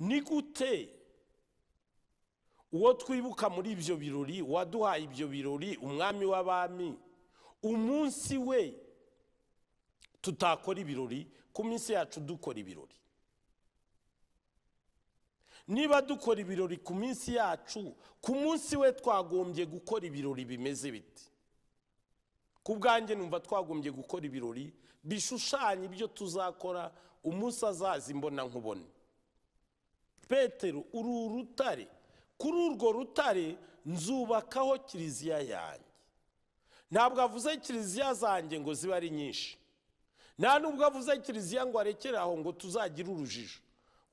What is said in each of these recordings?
ni gute uwo twibuka muri ibyo birori waduhaye ibyo birori umwami w'abami umunsi we tutakora ibirori ku minsi yacu dukora ibirori niba dukora ibirori ku minsi yacu ku munsi we twagombye gukora ibirori bimeze bite ku bwanjye numva twagombye gukora ibirori bishushanya ibyo tuzakora umunsi azaza imbona nkubone petero uru urutare kuri urwo rutare nzubakaho kiliziya yanjye ntabwo avuze kiliziya zanjye ngo zibe ari nyinshi nta nubwo avuze kiliziya ngo arekere aho ngo tuzagire urujijo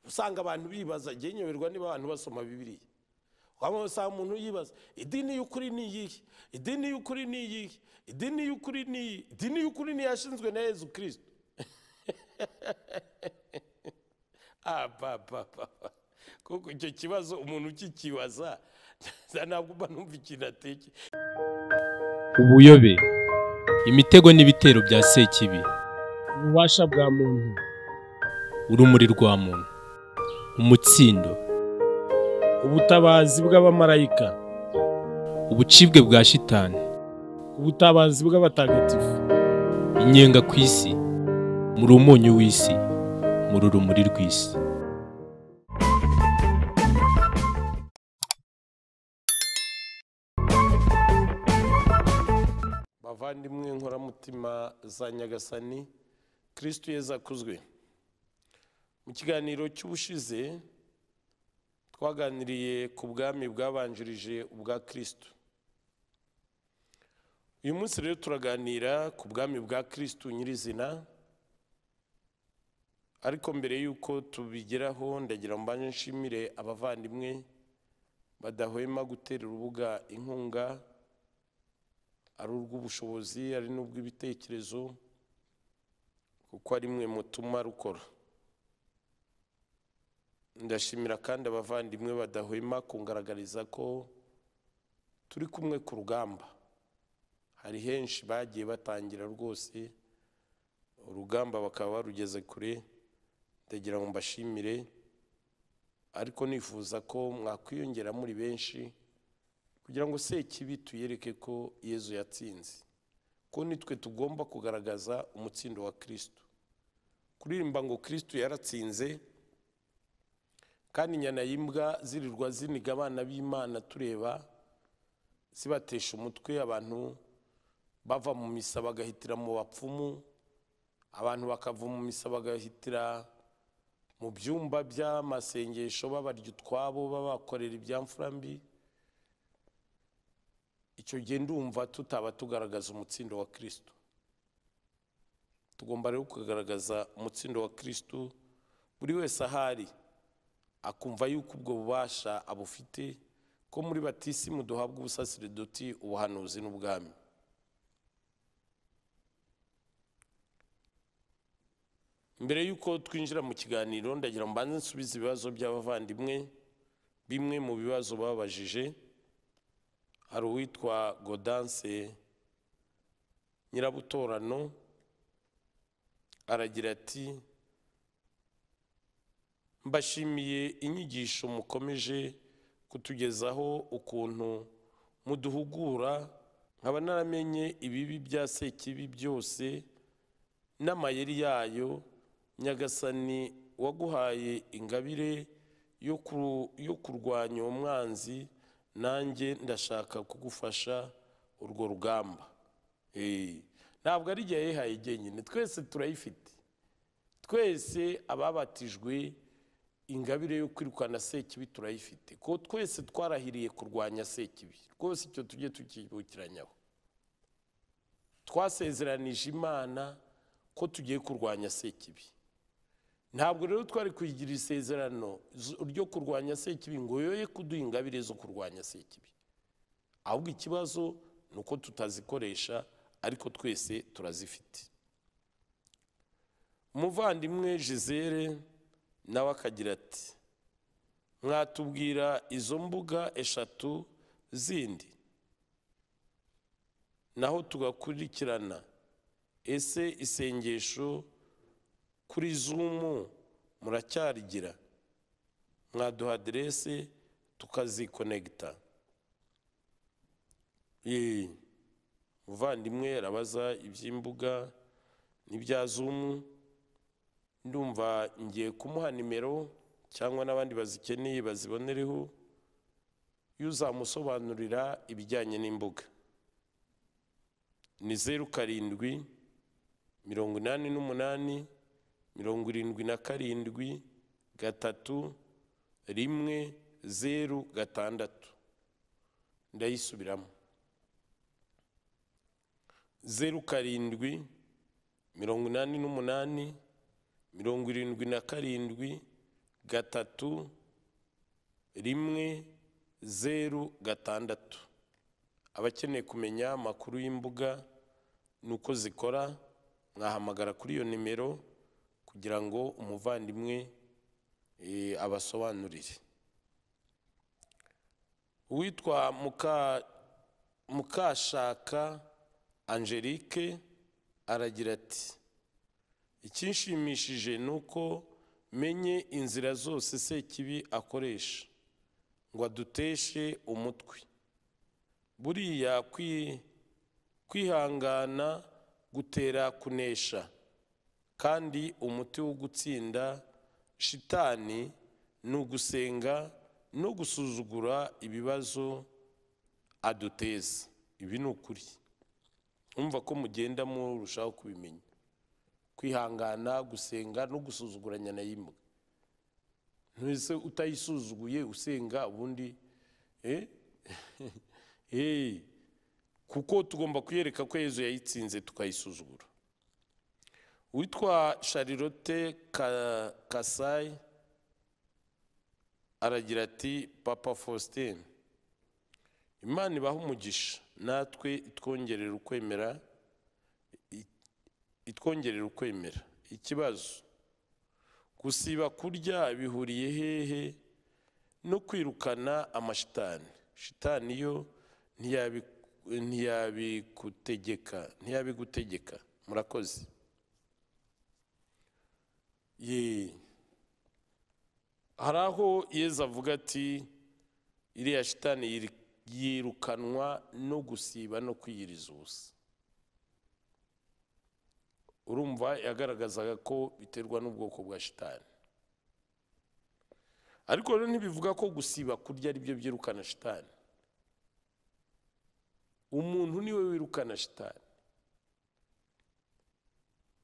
usanga abantu bibaza agiye niba abantu basoma bibiriya waba usanga umuntu yibaza idini y'ukuri ni iyihe idini y'ukuri ni iyihe idini y'ukuri ni iyi idini y'ukuri ni yashinzwe na yezu kirisito abababa ah, kuko icyo kibazo umuntu ukikibaza ntabwo mba numva ikintu ateke ubuyobe imitego n'ibitero bya sekibi ububasha bwa muntu urumuri rwa muntu umutsindo ubutabazi bw'abamarayika ubucibwe bwa shitani ubutabazi bw'abatagatifu inyenga ku isi muri umunyu w'isi muri urumuri rw'isi fatima za nyagasani kirisitu yeza akuzwe mu kiganiro cy'ubushize twaganiriye ku bwami bwabanjirije ubwa kirisitu uyu munsi rero turaganira ku bwami bwa kirisitu nyirizina ariko mbere y'uko tubigeraho ndagira ngo mbanje nshimire abavandimwe badahwema gutera urubuga inkunga ari urw'ubushobozi ari n'ubw'ibitekerezo kuko ari mwe mutuma rukora ndashimira kandi abavandimwe badahwema kungaragariza ko turi kumwe ku rugamba hari henshi bagiye batangira rwose urugamba bakaba barugeze kure ndagira ngo mbashimire ariko nifuza ko mwakwiyongera muri benshi kugira ngo sekibi tuyereke ko yezu yatsinze ko nitwe tugomba kugaragaza umutsindo wa kirisitu kuririmba ngo kirisitu yaratsinze kandi inyana y'imbwa zirirwa ziniga abana b'imana tureba zibatesha umutwe abantu bava mu misa bagahitira mu bapfumu abantu bakava mu misa bagahitira mu byumba by'amasengesho babarya utwabo babakorera ibyamfurambi icyo gihe ndumva tutaba tugaragaza umutsindo wa kirisitu tugomba rero kugaragaza umutsindo wa kirisitu buri wese ahari akumva yuko ubwo bubasha abufite ko muri batisimu duhabwa ubusasiridoti ubuhanuzi n'ubwami mbere y'uko twinjira mu kiganiro ndagira mbanze nsubize ibibazo by'abavandimwe bimwe mu bibazo babajije hari uwitwa godanse nyirabutorano aragira ati mbashimiye inyigisho mukomeje kutugezaho ukuntu muduhugura nkaba naramenye ibibi bya sekibi byose n'amayeri yayo nyagasani waguhaye ingabire yo kurwanya uwo mwanzi nanjye ndashaka kugufasha urwo rugamba eh, ntabwo ari igihe yihaye igenyine twese turayifite twese ababatijwe ingabire yo kwirukana sekibi turayifite ko twese twarahiriye kurwanya sekibi rwose icyo tujye tukibukiranyaho twasezeranije imana ko tugiye kurwanya sekibi ntabwo rero twari kuyigira isezerano ryo kurwanya sekibi ngo yoye kuduha ingabire zo kurwanya sekibi ahubwo ikibazo ni uko tutazikoresha ariko twese turazifite umuvandimwe jizere nawe akagira ati mwatubwira izo mbuga eshatu zindi naho tugakurikirana ese isengesho kuri zumu muracyarigira mwaduha aderese tukazikonegita muvandimwe arabaza iby'imbuga n'ibya zumu ndumva ngiye kumuha nimero cyangwa n'abandi bazikeneye bazibonereho y'uzamusobanurira ibijyanye n'imbuga ni zeru karindwi mirongo inani n'umunani mirongo irindwi na karindwi gatatu rimwe zeru gatandatu ndayisubiramo zeru karindwi mirongo inani n'umunani mirongo irindwi na karindwi gatatu rimwe zeru gatandatu abakeneye kumenya amakuru y'imbuga n'uko zikora mwahamagara kuri iyo nimero kugira ngo umuvandimwe eh, abasobanurire uwitwa mukashaka angelique aragira ati icyishimishije ni uko menye inzira zose sekibi akoresha ngo aduteshe umutwe buriya kwihangana gutera kunesha kandi umuti wo gutsinda shitani ni ugusenga no gusuzugura ibibazo aduteza ibi ni ukuri umva ko mugenda murushaho kubimenya kwihangana gusenga no gusuzuguranya na yimbwa ntuse utayisuzuguye usenga ubundi eh? kuko tugomba kuyereka ko Yezu yayitsinze tukayisuzugura witwa sharilote kasai aragira ati papa faustin imana ibaha umugisha natwe itwongerera ukwemera itwongerera ukwemera ikibazo gusiba kurya bihuriye hehe no kwirukana amashitani shitani yo ntiyabigutegeka murakoze hari aho yeza avuga ati iriya shitani yirukanwa no gusiba no kwiyiriza ubusa urumva yagaragazaga ko biterwa n'ubwoko bwa shitani ariko rero ntibivuga ko gusiba kurya ari byo byirukana shitani umuntu niwe wirukana shitani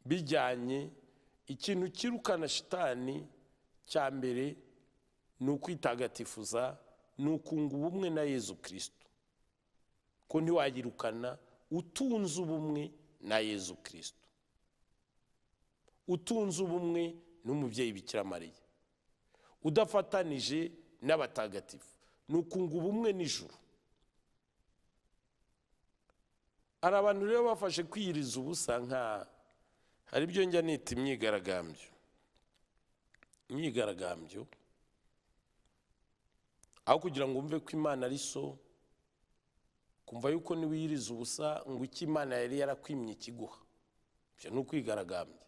bijyanye ikintu kirukana shitani cya mbere ni ukwitagatifuza ni ukunga ubumwe na yezu kirisito ko ntiwayirukana utunze ubumwe na yezu kirisito utunze ubumwe n'umubyeyi bikira mariya udafatanije n'abatagatifu ni ukunga ubumwe nijoro hari abantu rero bafashe kwiyiriza ubusa nka hari ibyo njya nita imyigaragambyo imyigaragambyo aho kugira ngo wumve ko imana ari so kumva yuko niwiyiriza ubusa ngo icyo imana yari yarakwimye ikiguha ibyo ni ukwigaragambya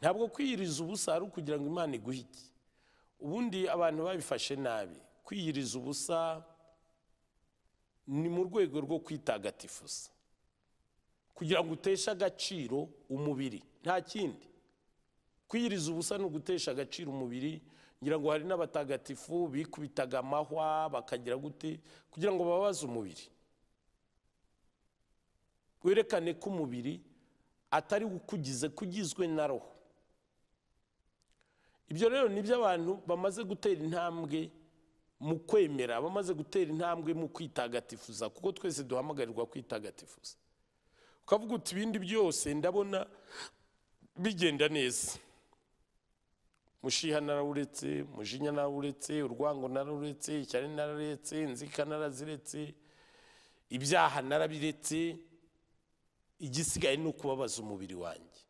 ntabwo kwiyiriza ubusa ari ukugira ngo imana iguhe iki ubundi abantu babifashe nabi kwiyiriza ubusa ni mu rwego rwo kwitagatifuza kugira ngo uteshe agaciro umubiri nta kindi kwiyiriza ubusa ni ugutesha agaciro umubiri ngira ngo hari n'abatagatifu bikubitaga amahwa bakagira gute kugira ngo babaze umubiri werekane ko umubiri atari ukugize kugizwe na roho ibyo rero ni byo abantu bamaze gutera intambwe mu kwemera bamaze gutera intambwe mu kwitagatifuza kuko twese duhamagarirwa kwitagatifuza ukavuga uti ibindi byose ndabona bigenda neza mushiha narawuretse mujinya narawuretse urwango nararuretse ishyari nararetse inzika naraziretse ibyaha narabiretse igisigaye ni ukubabaza umubiri wanjye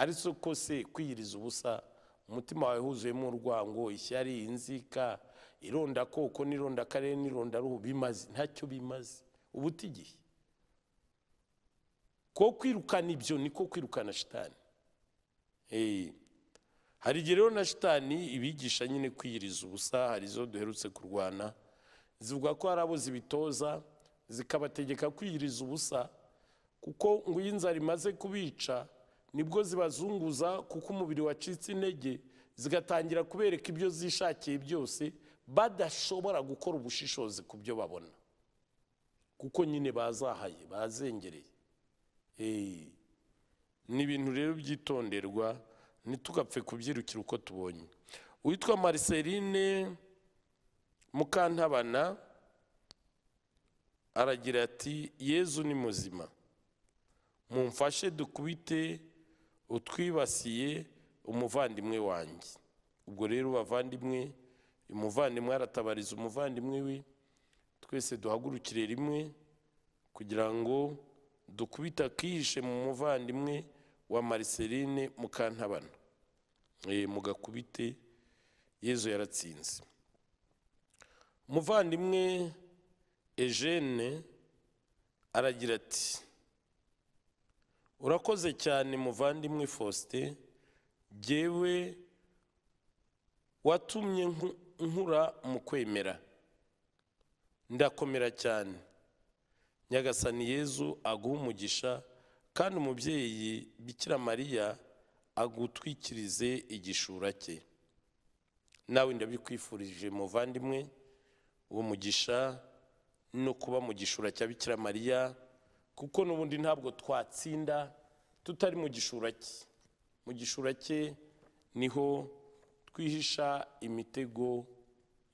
ari so kose kwiyiriza ubusa umutima wawe wuzuyemo urwango ishyari inzika irondakoko n'irondakarere n'irondaruhu bimaze ntacyo bimaze uba utigihe ko kwirukana ibyo niko kwirukana shitani hari igihe rero na shitani ibigisha nyine kwiyiriza ubusa hari izo duherutse kurwana zivuga ko hari abo zibitoza zikabategeka kwiyiriza ubusa kuko ngo iyo inzara imaze kubica nibwo zibazunguza kuko umubiri wacitse intege zigatangira kubereka ibyo zishakiye byose badashobora gukora ubushishozi ku byo babona kuko nyine bazahaye bazengereye ni ibintu rero byitonderwa ntitugapfe kubyirukira uko tubonye witwa mariceline mukantabana aragira ati yezu ni muzima mumfashe dukubite utwibasiye umuvandimwe wanjye ubwo rero bavandimwe umuvandimwe aratabariza umuvandimwe we twese duhagurukire rimwe kugira ngo dukubita akihishe mu muvandimwe wa mariseline mukantabana eh, mugakubite yezu yaratsinze umuvandimwe ejene aragira ati urakoze cyane muvandimwe faustin ngewe watumye nkura mu kwemera ndakomera cyane nyagasani yezu aguha umugisha kandi umubyeyi bikira mariya agutwikirize igishura cye nawe ndabikwifurije muvandimwe uwo mugisha no kuba mu gishura cya bikira mariya kuko n'ubundi ntabwo twatsinda tutari mu gishura cye mu gishura cye niho twihisha imitego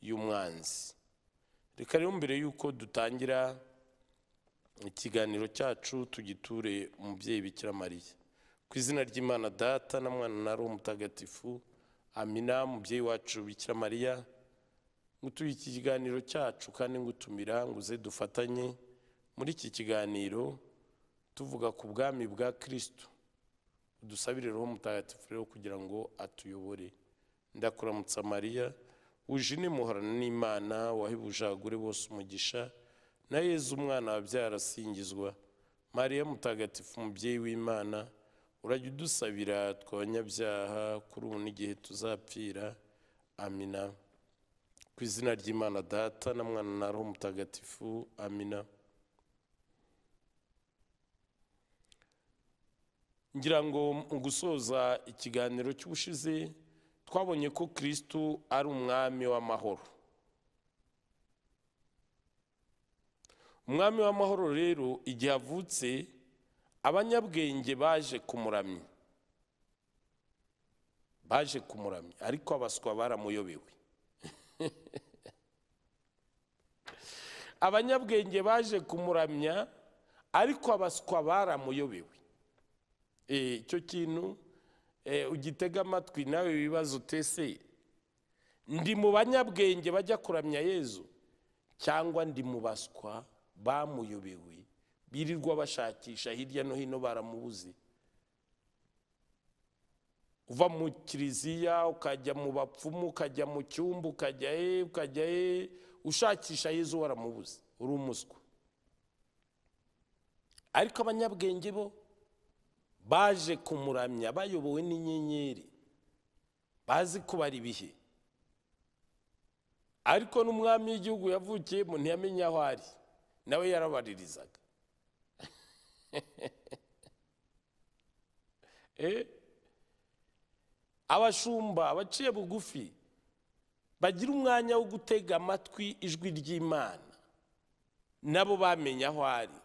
y'umwanzi reka rero mbere y'uko dutangira ikiganiro cyacu tugiture umubyeyi bikira mariya ku izina ry'imana data na mwana na roho mutagatifu amina mubyeyi wacu bikira mariya ngutuye iki kiganiro cyacu kandi ngutumira ngo uze dufatanye muri iki kiganiro tuvuga ku bwami bwa kirisito udusabire roho mutagatifu rero kugira ngo atuyobore ndakuramutsa mariya wuje muhorana n'imana wahebuje abagore bose umugisha na yezu umwana wabyara asingizwa mariya mutagatifu umubyeyi w'imana urajya udusabira twanyabyaha kuri ubu n'igihe tuzapfira amina ku izina ry'imana data na mwana na roho mutagatifu amina ngira ngo mu gusoza ikiganiro cy'ubushize twabonye ko kirisitu ari umwami w'amahoro umwami w'amahoro rero igihe avutse abanyabwenge baje kumuramya baje kumuramya ariko abaswa baramuyobewe abanyabwenge baje kumuramya ariko abaswa baramuyobewe eh, icyo kintu eh, ugitega amatwi nawe wibaza utese ndi mu banyabwenge bajya kuramya yezu cyangwa ndi mu baswa bamuyobewe birirwa bashakisha hirya no hino baramubuze uva mu kiliziya ukajya mu bapfumu ukajya mu cyumba ukajya he ukajya he ushakisha yezu waramubuze uri umuswa ariko abanyabwenge bo baje kumuramya bayobowe n'inyenyeri bazi kubara ibihe ariko n'umwami w'igihugu yavukiyemo ntiyamenye aho ari nawe yarabaririzaga eh? abashumba abaciye bugufi bagira umwanya wo gutega amatwi ijwi ry'imana nabo bamenye aho ari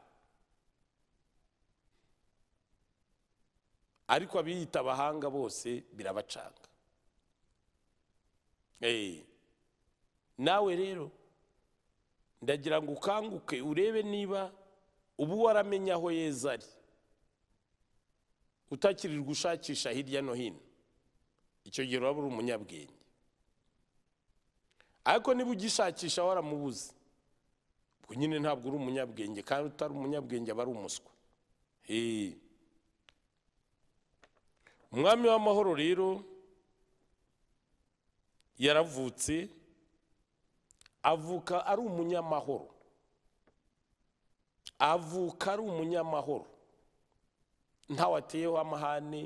ariko abiyita abahanga bose birabacanga eh. nawe rero ndagira ngo ukanguke urebe niba ubu waramenye aho yeza ari utakirirwa ushakisha hirya no hino icyo gihe uraba uri umunyabwenge ariko niba ugishakisha waramubuze ubwo nyine ntabwo uri umunyabwenge kandi utari umunyabwenge aba ari umuswa umwami w'amahoro rero yaravutse avuka ari umunyamahoro avuka ari umunyamahoro ntawe ateyeho amahane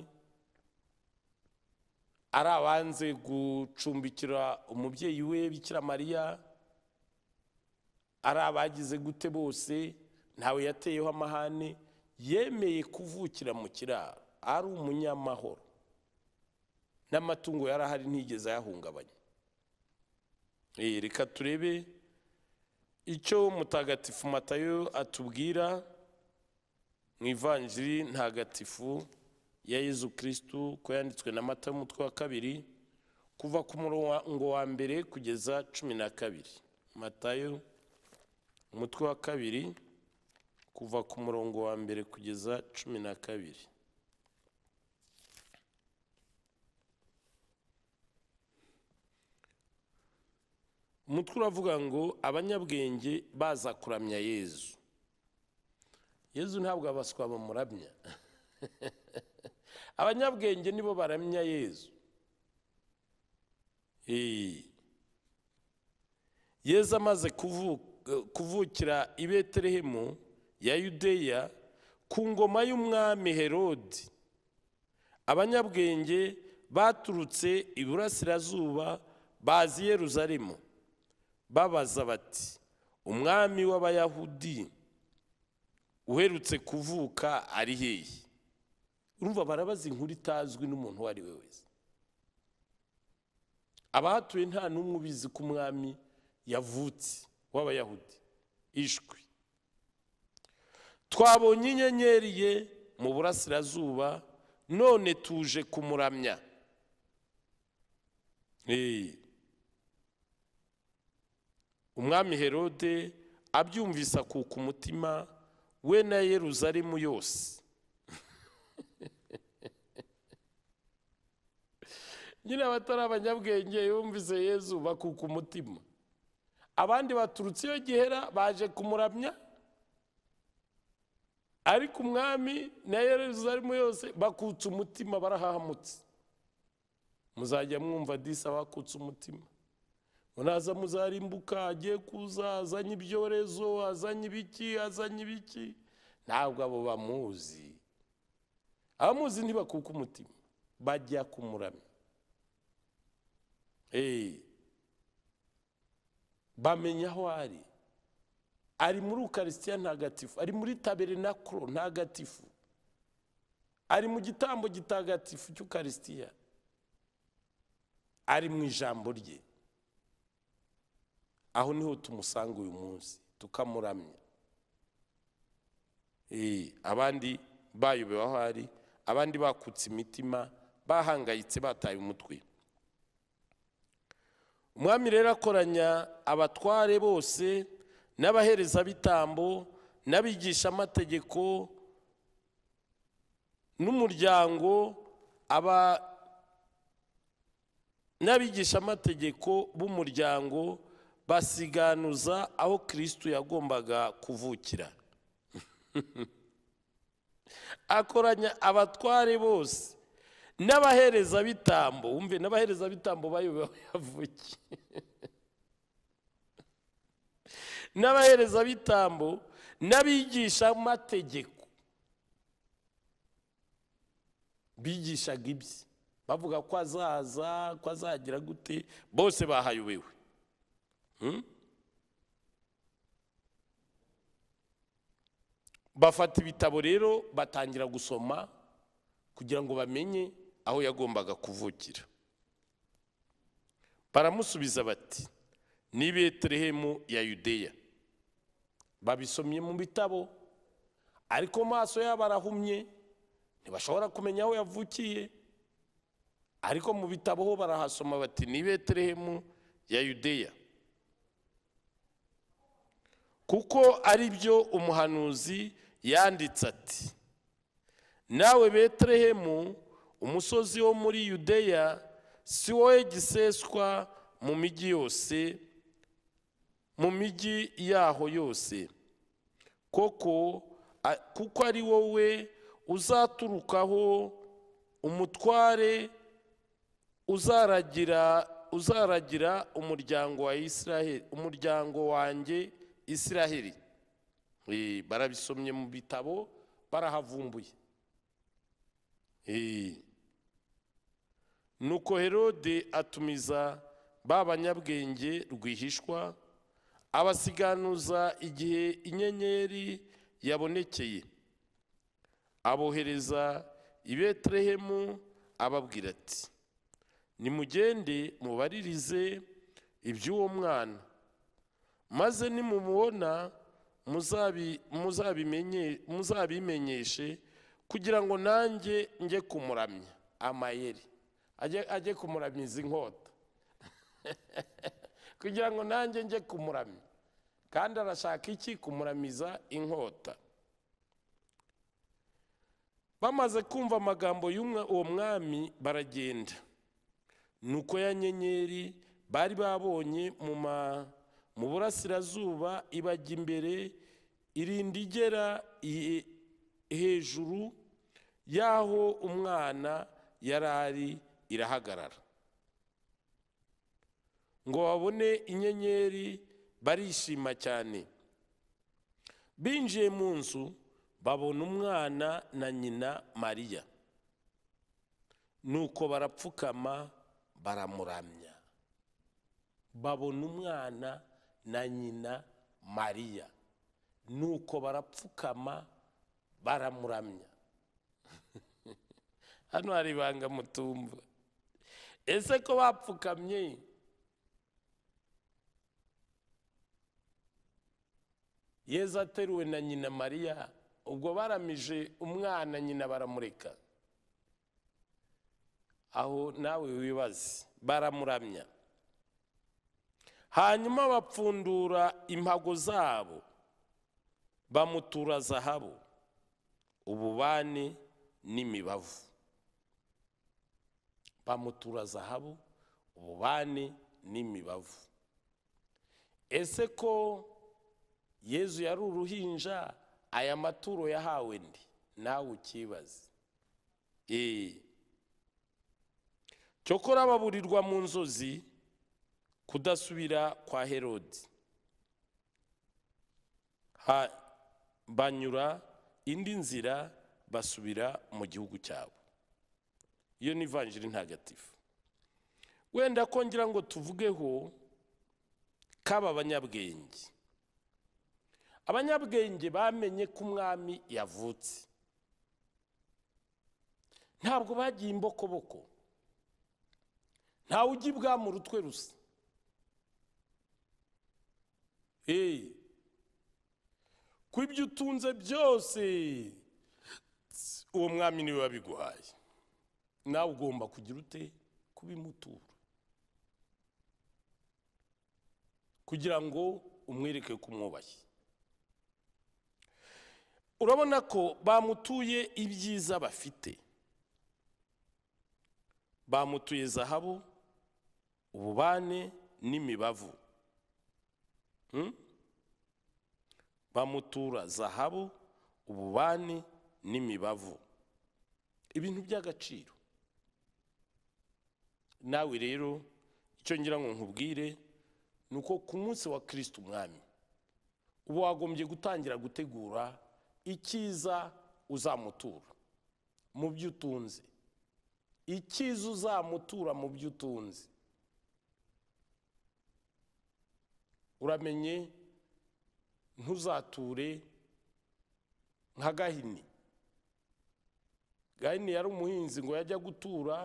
ari abanze gucumbikira umubyeyi we bikira mariya ari abagize gute bose ntawe yateyeho amahane yemeye kuvukira mu kiraro ari umunyamahoro n'amatungo yari ahari ntigeze ayahungabanya Eh, reka turebe icyo mutagatifu matayo atubwira mu ivanjiri ntagatifu ya yezu kirisitu ko yanditswe na mata y'umutwe wa kabiri kuva ku murongo wa mbere kugeza cumi na kabiri matayo umutwe wa kabiri kuva ku murongo wa mbere kugeza cumi na kabiri umutwe uravuga ngo abanyabwenge baza kuramya yezu yezu ntabwo abaswa bamuramya abanyabwenge nibo baramya yezu yezu amaze kuvukira i betelehemu ya yudeya ku ngoma y'umwami herodi abanyabwenge baturutse iburasirazuba bazi yeruzalemu babaza bati umwami w'abayahudi uherutse kuvuka ari hehe urumva barabaza inkuru itazwi n'umuntu uwo ari we wese abahatuye nta n'umwe ubizi ko umwami yavutse w'abayahudi ishwi twabonye inyenyeri ye mu burasirazuba none tuje kumuramya umwami herode abyumvise akuka umutima we na yeruzalemu yose nyine abatari abanyabwenge yumvise yezu bakuka umutima abandi baturutse iyo gihera baje kumuramya ariko umwami na yeruzalemu yose bakutse umutima barahahamutse muzajya mwumva disa bakutse umutima unaza muzarimbuka agiye kuza azanye ibyorezo azanye ibiki azanye ibiki ntabwo abo bamuzi abamuzi ntibakuka umutima bajya kumuramya eh. bamenya aho ari ari muri ukarisitiya ntagatifu ari muri na taberinakuro ntagatifu ari mu gitambo gitagatifu cy'ukarisitiya ari mu ijambo rye aho niho tumusanga uyu munsi tukamuramya eh, abandi bayobewe aho ari abandi bakutse imitima bahangayitse bataye umutwe umwami rero akoranya abatware bose n'abaherezabitambo n'abigishamategeko n'umuryango aba n'abigishamategeko b'umuryango basiganuza aho kirisito yagombaga kuvukira akoranya abatware bose n'abaherezabitambo wumve n'abaherezabitambo bayoboye yavukiye n'abaherezabitambo n'abigishamategeko bigishaga ibye bavuga ko azaza ko azagira gute bose bahayobewe Hmm? bafata ibitabo rero batangira gusoma kugira ngo bamenye aho yagombaga kuvukira baramusubiza bati ni beterehemu ya yudeya babisomye mu bitabo ariko maso yabo arahumye ntibashobora kumenya aho yavukiye ariko mu bitabo ho barahasoma bati ni beterehemu ya yudeya kuko ari byo umuhanuzi yanditse ati nawe beterehemu umusozi wo muri yudeya si wowe giseswa mu mijyi yose mu mijyi yaho yose koko kuko ari wowe uzaturukaho umutware uzaragira umuryango wa israel umuryango wanjye israheli barabisomye mu bitabo barahavumbuye nuko herode atumiza ba banyabwenge rwihishwa abasiganuza igihe inyenyeri yabonekeye abohereza i betelehemu ababwira ati nimugende mubaririze iby'uwo mwana maze nimumubona muzabimenyeshe kugira ngo nanjye njye kumuramya amayeri ajye kumuramya izi nkota kugira ngo nanjye njye kumuramya kandi arashaka iki kumuramiza inkota bamaze kumva amagambo y'uwo mwami baragenda ni uko ya nyenyeri bari babonye mu ma mu burasirazuba ibajya imbere irinda igera hejuru y'aho umwana yari ari irahagarara ngo babone inyenyeri barishima cyane binjiye mu nzu babona umwana na nyina mariya nuko barapfukama baramuramya babona umwana na nyina mariya nuko barapfukama baramuramya hano hari ibanga mutumva ese ko bapfukamye yezu ateruwe na nyina mariya ubwo baramije umwana nyina baramureka aho nawe wibaze baramuramya hanyuma bapfundura impago zabo bamutura zahabu ububani n'imibavu bamutura zahabu ububani n'imibavu ese ko yezu yari uruhinja aya maturo yahawe ndi nawe ukibaze cyokora baburirwa mu nzozi kudasubira kwa herodi banyura indi nzira basubira mu gihugu cyabo iyo ni ivanjiri ntagatifu wenda kongera ngo tuvugeho kaba banyabwenge abanyabwenge bamenye ko umwami yavutse ntabwo bagiye imbokoboko ntawujya mu rutwe rusa ku ibyo utunze byose uwo mwami niwe wabiguhaye nawe ugomba kugira ute kubimutura kugira ngo umwereke ko urabona ko bamutuye ibyiza bafite bamutuye zahabu ububane n'imibavu Hmm? bamutura zahabu ububani n'imibavu ibintu by'agaciro nawe rero icyo ngira ngo nkubwire ni uko ku munsi wa kirisiti umwami uba wagombye gutangira gutegura icyiza uzamutura mu byo icyiza uzamutura mu byo uramenye ntuzature nka gahini gahini yari umuhinzi ngo yajya gutura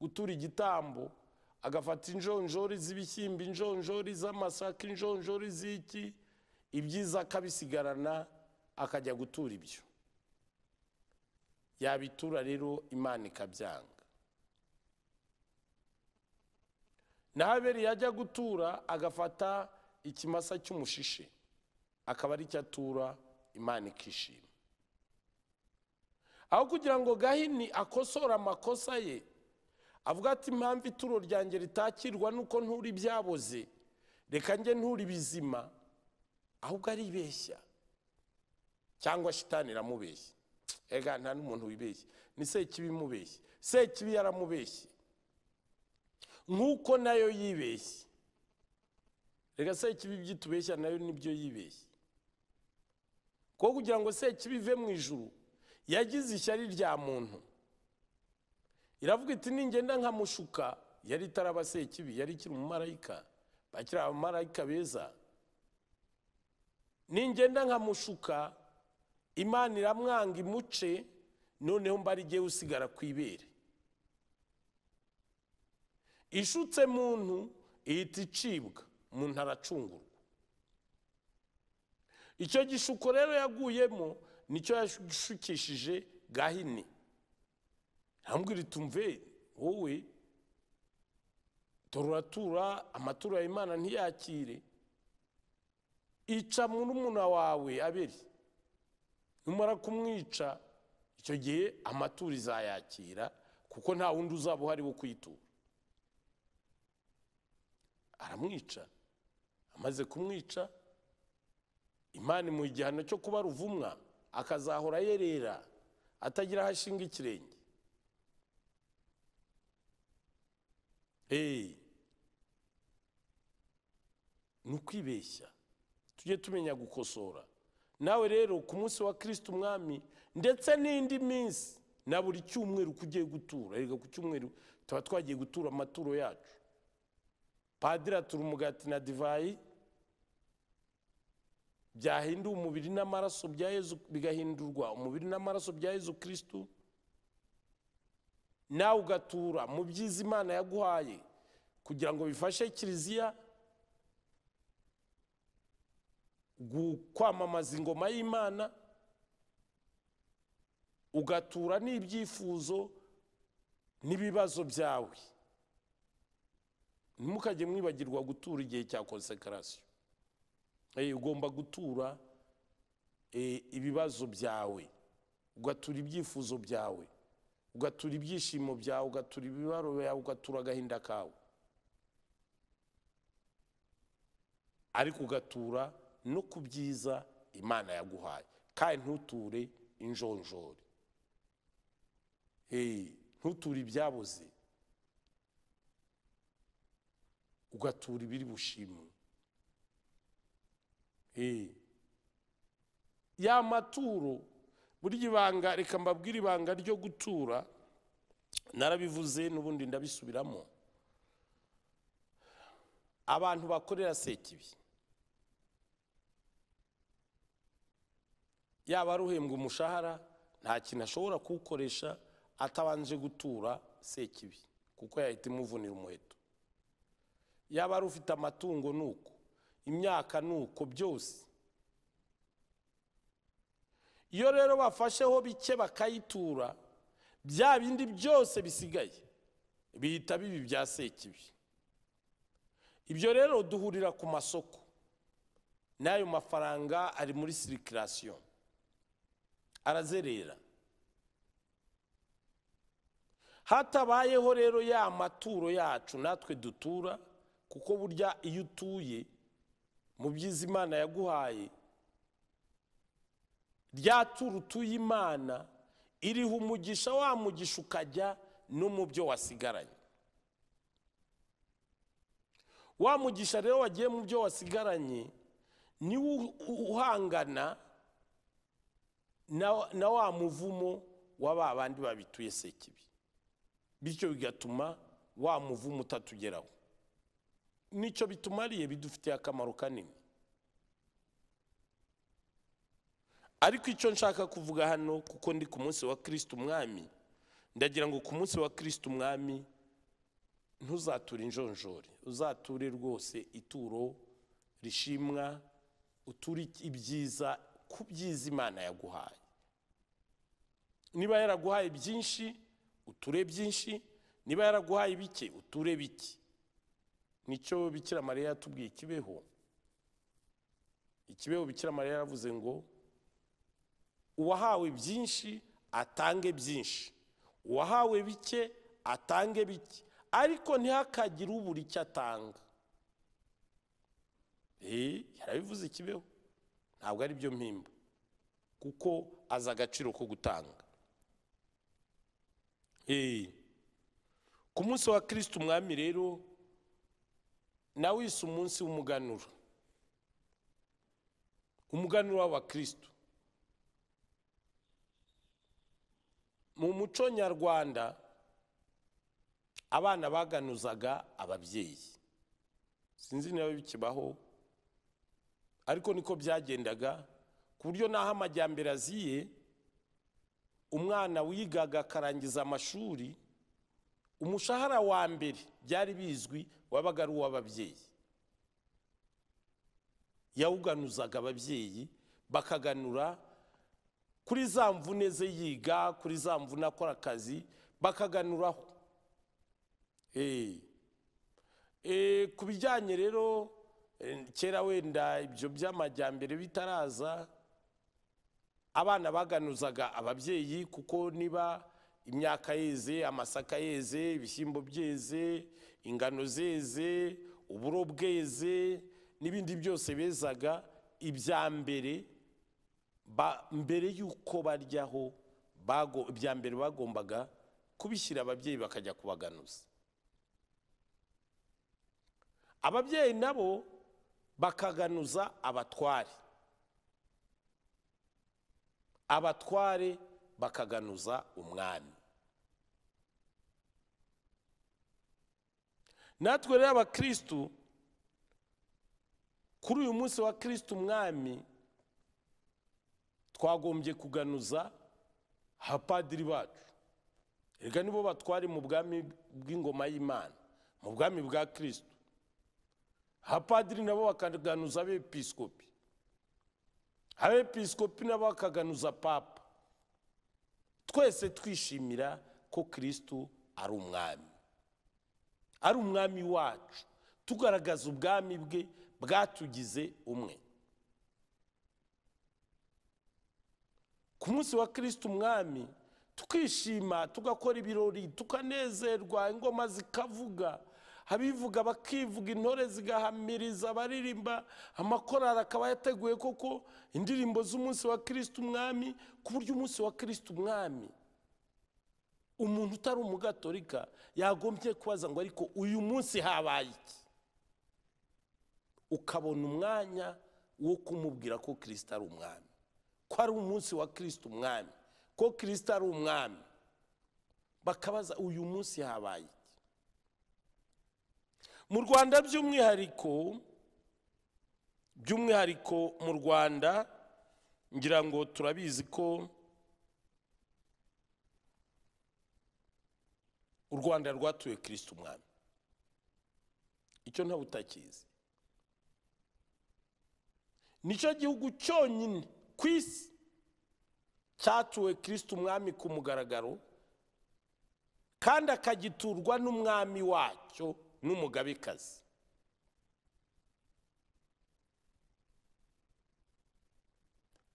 gutura igitambo agafata injonjori z'ibishyimbo injonjori z'amasaka injonjori z'iki ibyiza akabisigarana akajya gutura ibyo yabitura rero imana ikabyanga naho aberi yajya gutura agafata ikimasa cy'umushishe akaba ari cyo atura imana ikishima aho kugira ngo gahini akosore amakosa ye avuga ati impamvu ituro ryanjye ritakirwa nuko ntura ibyaboze reka njye ntura ibizima ahubwo aribeshya cyangwa shitani iramubeshya ega nta n'umuntu wibeshye ni sekibi imubeshye sekibi yaramubeshye nk'uko nayo yibeshye reka sekibi byitubeshya nayo nibyo yibeshye kuko kugira ngo sekibi ive mu ijuru yagize ishyari rya muntu iravuga iti ningenda nkamushuka yari itaraba sekibi yari ikiri umumarayika bakiri abamarayika beza ningenda nkamushuka imana iramwanga imuce noneho mbarigiye usigara ku ibere ishutse muntu ihita icibwa umuntu aracungurwa icyo gishuko rero yaguyemo nicyo yashukishije gahini ntambwira tumve wowe turatura amaturo ya ntiyakire ica murumuna wawe aberi numara kumwica icyo gihe amaturo izayakira kuko nta wundi uzaba uhari wo kwitura aramwica amaze kumwica imana imuha igihano cyo kuba ruvumwa akazahora yerera atagira aho ashinga ikirenge eh, ni ukwibeshya tujye tumenya gukosora nawe rero ku munsi wa kirisiti umwami ndetse n'indi minsi na buri cyumweru ugiye gutura reka ku cyumweru tuba twagiye gutura amaturo yacu padiri atura umugati na divayi byahinduye umubiri n'amaraso bya yezu bigahindurwa umubiri n'amaraso bya yezu kirisitu nawe ugatura mu byiza imana yaguhaye kugira ngo bifashe kiliziya kwamamaza ingoma y'imana ugatura n'ibyifuzo n'ibibazo byawe ntimukajye mwibagirwa gutura igihe cya konsekarasiyo Eh, ugomba gutura eh, ibibazo byawe ugatura ibyifuzo byawe ugatura ibyishimo byawe ugatura ibibaro byawe ugatura agahinda kawe ariko ugatura no ku byiza imana yaguhaye kandi ntuture injonjori eh, ntuture ibyabuze ugatura ibiri bushimwe E. ya maturo burya ibanga reka mbabwire ibanga ryo gutura narabivuze n'ubundi ndabisubiramo abantu bakorera sekibi yaba ari uhembwa umushahara nta kintu ashobora kuwukoresha atabanje gutura sekibi kuko yahita imuvunira umuheto yaba ari ufite amatungo ni uko imyaka ni uko byose iyo rero bafasheho bike bakayitura bya bindi byose bisigaye bihita bibi bya sekibi ibyo rero duhurira ku masoko n'ayo mafaranga ari muri sirikirasiyo arazerera hatabayeho rero ya maturo yacu natwe dutura kuko burya iyo utuye mu byiza imana yaguhaye rya turu imana iriho umugisha wa mugisha ukajya no mu byo wasigaranye wa mugisha rero wagiye mu byo wasigaranye niwo uhangana na wa muvumo wa ba bandi babituye sekibi bityo bigatuma wa muvumo utatugeraho n'icyo bitumariye bidufitiye akamaro kanini ariko icyo nshaka kuvuga hano kuko ndi ku munsi wa kirisiti umwami ndagira ngo ku munsi wa kirisiti umwami ntuzature injonjori uzature rwose ituro rishimwa uture ibyiza ku byiza imana yaguhaye niba yaraguhaye byinshi uture byinshi niba yaraguhaye bike uture bike nicyo bikira mariya yatubwiye ikibeho ikibeho bikira mariya yaravuze ngo uwahawe byinshi atange byinshi uwahawe bike atange bike ariko ntihakagire ubura icyo atanga eh, yarabivuze ikibeho ntabwo ari byo mpimba kuko azi agaciro ko gutanga eh, ku munsi wa kirisiti umwami rero nawe wise umunsi w'umuganura umuganura w'abakirisitu mu muco nyarwanda abana baganuzaga ababyeyi sinzi niba bikibaho ariko niko byagendaga ku buryo n'aho amajyambere aziye umwana wigaga akarangiza amashuri umushahara wa mbere byari bizwi wabaga ari uw'ababyeyi yawuganuzaga ababyeyi bakaganura kuri za mvune ze yiga kuri za mvune akora akazi bakaganuraho eh, eh, ku bijyanye rero eh, kera wenda ibyo by'amajyambere bitaraza abana baganuzaga ababyeyi kuko niba imyaka yeze amasaka yeze ibishyimbo byeze ingano zeze uburo bweze n'ibindi byose bezaga ibya mbere mbere y'uko baryaho ibya mbere bagombaga kubishyira ababyeyi bakajya kubaganuza ababyeyi nabo bakaganuza abatware abatware bakaganuza umwami natwe rero abakirisitu kuri uyu munsi wa kirisitu umwami twagombye kuganuza abapadiri bacu reka nibo batwari mu bwami bw'ingoma y'imana mu bwami bwa kirisitu abapadiri nabo bakaganuza abepiskopi abepiskopi nabo bakaganuza papa twese twishimira ko kirisitu ari umwami ari umwami wacu tugaragaza ubwami bwe bwatugize umwe ku munsi wa kirisitu umwami tukishima tugakora ibirori tukanezerwa ingoma zikavuga abivuga bakivuga intore zigahamiriza abaririmba amakorari akaba yateguye koko indirimbo z'umunsi wa kirisiti umwami ku buryo umunsi wa kirisiti umwami umuntu utari umugatorika yagombye kubaza ngo ariko uyu munsi habaye iki ukabona umwanya wo kumubwira ko kirisita ari umwami ko ari umunsi wa kirisita umwami ko kirisita ari umwami bakabaza uyu munsi habaye iki mu rwanda by'umwihariko by'umwihariko mu rwanda ngira ngo turabizi ko u rwanda rwatuye kirisiti umwami icyo ntawe utakizi nicyo gihugu cyonyine ku isi cyatuwe kirisiti umwami ku mugaragaro kandi akagiturwa n'umwami wacyo n'umugabekazi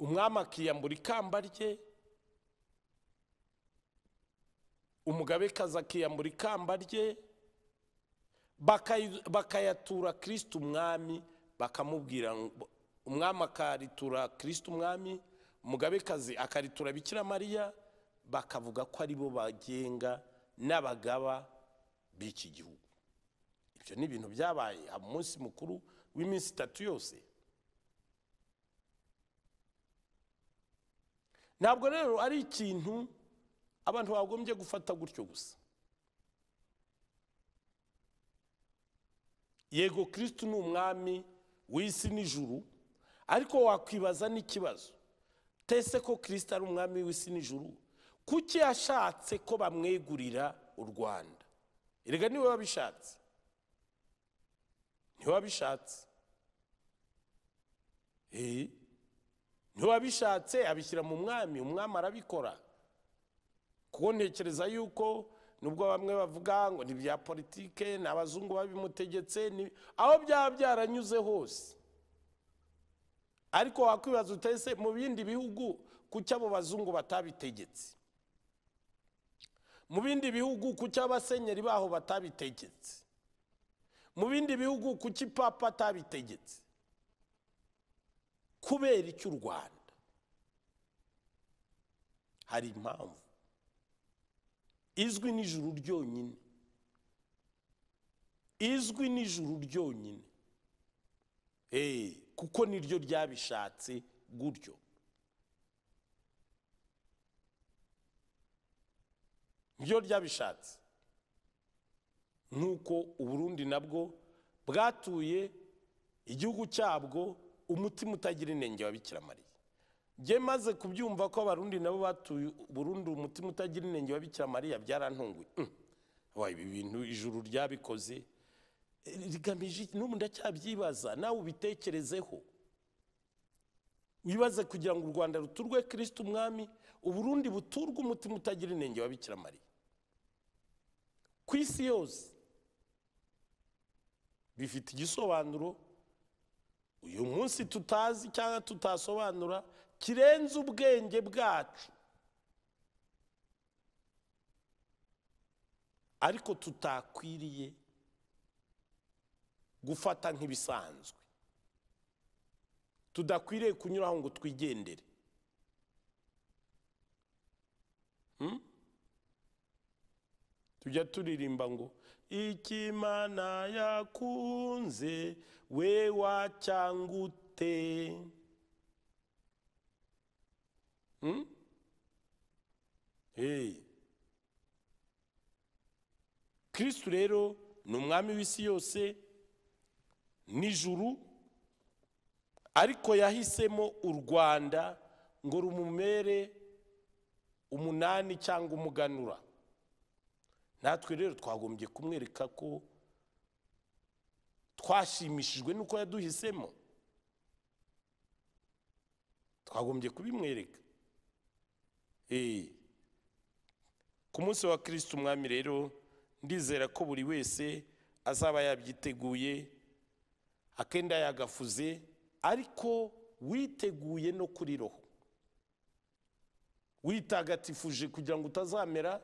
umwami akiyambura ikamba rye umugabekazi akiyambura ikamba rye bakayatura kirisiti umwami bakamubwira umwami akaritura kirisiti umwami umugabekazi akaritura bikira mariya bakavuga ko aribo bagenga n'abagaba b'iki gihugu ibyo ni ibintu byabaye mu munsi mukuru w'iminsi itatu yose ntabwo rero ari ikintu abantu bagombye gufata gutyo gusa yego kirisitu ni umwami w'isi n'ijuru ariko wakwibaza n'ikibazo tese ko kirisita ari umwami w'isi n'ijuru kuki yashatse ko bamwegurira u rwanda erega niwe wabishatse ntiwabishatse eh? ntiwabishatse abishyira mu mwami umwami arabikora kuko ntekereza yuko nubwo bamwe bavuga ngo ni bya politike ni abazungu babimutegetse aho byaba byaranyuze hose ariko wakwibaza utese mu bindi bihugu kuki abo bazungu batabitegetse mu bindi bihugu kuki abasenyeri baho batabitegetse mu bindi bihugu kuki papa atabitegetse kubera icy'u rwanda hari impamvu izwi n'ijuru ryonyine izwi n'ijuru ryonyine eh, kuko niryo ryabishatse gutyo niryo ryabishatse nk'uko uburundi nabwo bwatuye igihugu cyabwo umutima utagira inenge wa njye maze kubyumva ko abarundi nabo batuye burundu umutima utagira inenge wa bikiramariya byarantunguye mm. ibi bintu ijuru ryabikoze rigamije n'ubu ndacyabyibaza nawe ubitekerezeho wibaze kugira ngo u rwanda ruturwe kirisite umwami uburundi buturwe umutima utagira inenge wa ku isi yose bifite igisobanuro uyu munsi tutazi cyangwa tutasobanura kirenze ubwenge bwacu ariko tutakwiriye gufata nk'ibisanzwe tudakwiriye kunyuraho ngo twigendere hmm? tujya turirimba ngo ikimana yakunze we wacyangute hmm? kirisitu rero ni umwami w'isi yose nijuru ariko yahisemo u rwanda ngo rumumere umunani cyangwa umuganura natwe rero twagombye kumwereka ko twashimishijwe n'uko yaduhisemo twagombye kubimwereka eh, ku munsi wa kirisiti umwami rero ndizera ko buri wese azaba yabyiteguye akenda yagafuze ariko witeguye no kuri roho witagatifuje kugira ngo utazamera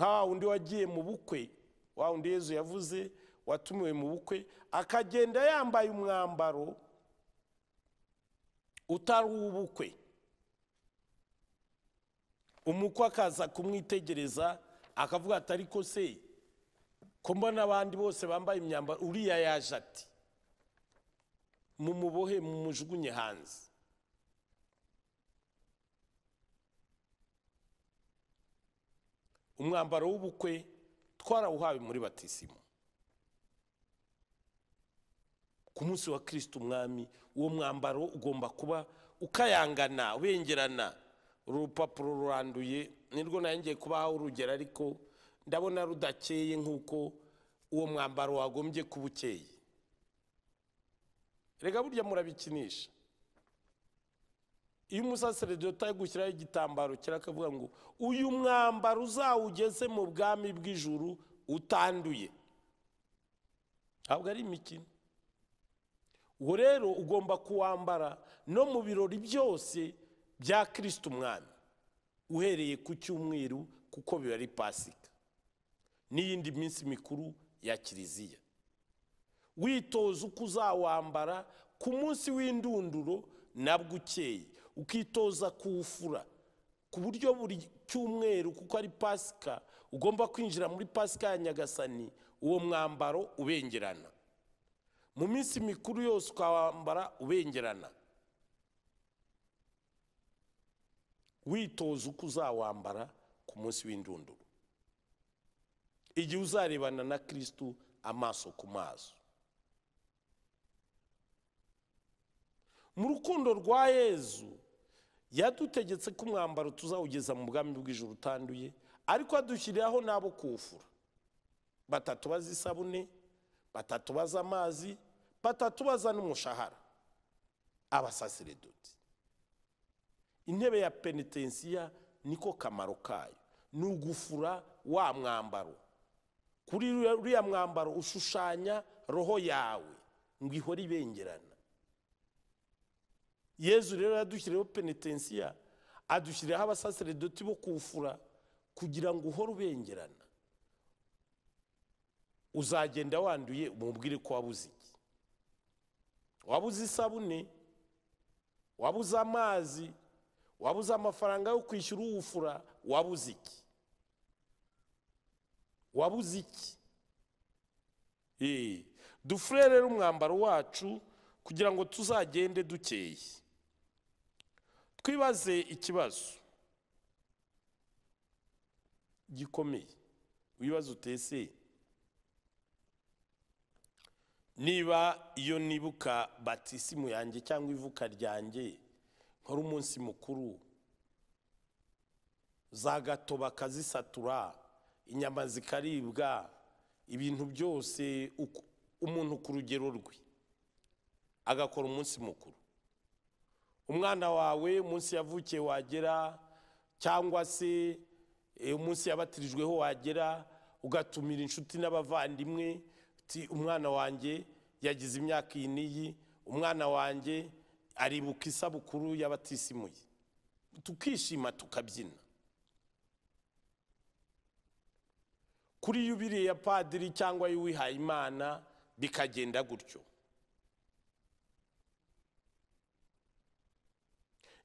nta wundi wagiye mu bukwe wa wundi yezu yavuze watumiwe mu bukwe akagenda yambaye umwambaro utari uw'ubukwe umukwe akaza kumwitegereza akavuga ati ariko se ko mbona abandi bose bambaye imyambaro uriya yaje ati mumubohe mumujugunye hanze umwambaro w'ubukwe twarawuhawe muri batisimu ku munsi wa kirisiti umwami uwo mwambaro ugomba kuba ukayangana ubengerana urupapuro ruranduye nirwo ngiye kubaho urugero ariko ndabona rudakeye nk'uko uwo mwambaro wagombye kuba ukeye reka burya murabikinisha iyo umusaseredota ari gushyiraho igitambaro kirakavuga ngo uyu mwambaro uzawugeze mu bwami bw'ijuru utanduye ntabwo ari imikino uwo rero ugomba kuwambara no mu birori byose bya kirisiti umwami uhereye ku cyumweru kuko biba ari pasika n'iyindi minsi mikuru ya kiliziya witoza uko uzawambara ku munsi w'indunduro nabwo ukeye ukitoza kuwufura ku buryo buri cyumweru kuko ari pasika ugomba kwinjira muri pasika ya nyagasani uwo mwambaro ubengerana mu minsi mikuru yose ukawambara ubengerana witoza uko uzawambara ku munsi w'indunduro igihe uzarebana na kirisitu amaso ku maso mu rukundo rwa yezu yadutegetse ko umwambaro tuzawugeza mu bwami bw'ijoro utanduye ariko adushyiriraho n'abo kufura batatu baza isabune batatu baza amazi batatu baza n'umushahara abasasiredoti intebe ya penitensiya niko kamaro kayo ni ugufura wa mwambaro kuri uriya mwambaro ushushanya roho yawe ngo ihore ibengerana yezu rero yadushyiriyeho penetensiya adushyiriyeho abasaseredoti bo kufura kugira ngo uhore ubengerana uzagenda wanduye umubwire ko wabuze iki wabuze isabune wabuze amazi wabuze amafaranga yo kwishyura uwufura wabuze iki wabuze iki dufurere rero umwambaro wacu kugira ngo tuzagende dukeye twibaze ikibazo gikomeye wibaza utese niba iyo nibuka batisimu yanjye cyangwa ivuka ryanjye nkora umunsi mukuru za gato bakazisatura inyama zikaribwa ibintu byose umuntu ku rugero rwe agakora umunsi mukuru umwana wawe munsi yavukiye wagera cyangwa se umunsi eh, yabatirijweho wagera ugatumira inshuti n'abavandimwe uti umwana wanjye yagize imyaka iyi n'iyi umwana wanjye aribuka isabukuru y'abatisimuye tukishima tukabyina kuri yubiriye ya padiri cyangwa y'uwihaye imana bikagenda gutyo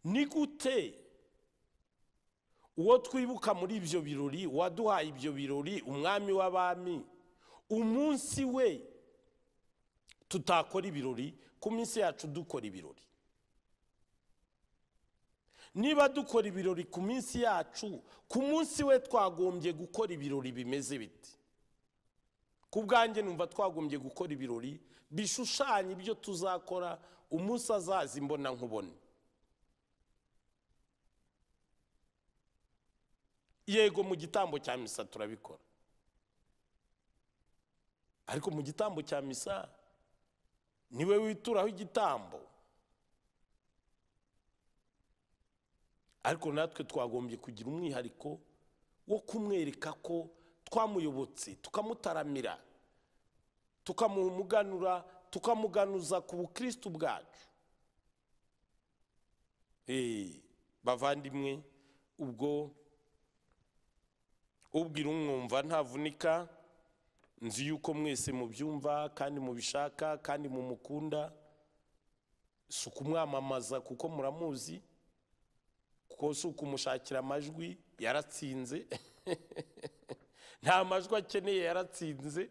ni gute uwo twibuka muri ibyo birori waduhaye ibyo birori umwami w'abami umunsi we tutakora ibirori ku minsi yacu dukora ibirori niba dukora ibirori ku minsi yacu ku munsi we twagombye gukora ibirori bimeze bite ku bwanjye numva twagombye gukora ibirori bishushanya ibyo tuzakora umunsi azaza imbona nkubone yego mu gitambo cya misa turabikora ariko mu gitambo cya misa niwe wituraho igitambo ariko natwe twagombye kugira umwihariko wo kumwereka ko twamuyobotse tukamutaramira tukamuganura tukamuganuza ku bukristu bwacu eh, bavandimwe ubwo ubwira umwumva ntavunika nzi yuko mwese mubyumva kandi mubishaka kandi mumukunda si ukumwamamaza kuko muramuzi kuko si ukumushakira amajwi yaratsinze nta majwi akeneye yaratsinze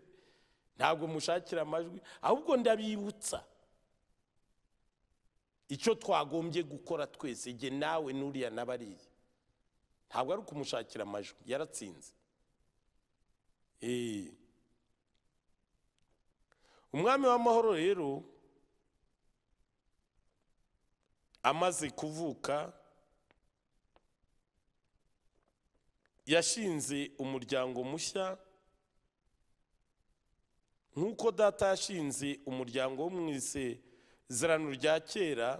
ntabwo mushakira amajwi ahubwo ndabibutsa icyo twagombye gukora twese igihe nawe n'uriya n'abariya ntabwo ari ukumushakira amajwi yaratsinze eh. umwami w'amahoro rero amaze kuvuka yashinze umuryango mushya nk'uko data yashinze umuryango wo mu isezerano rya kera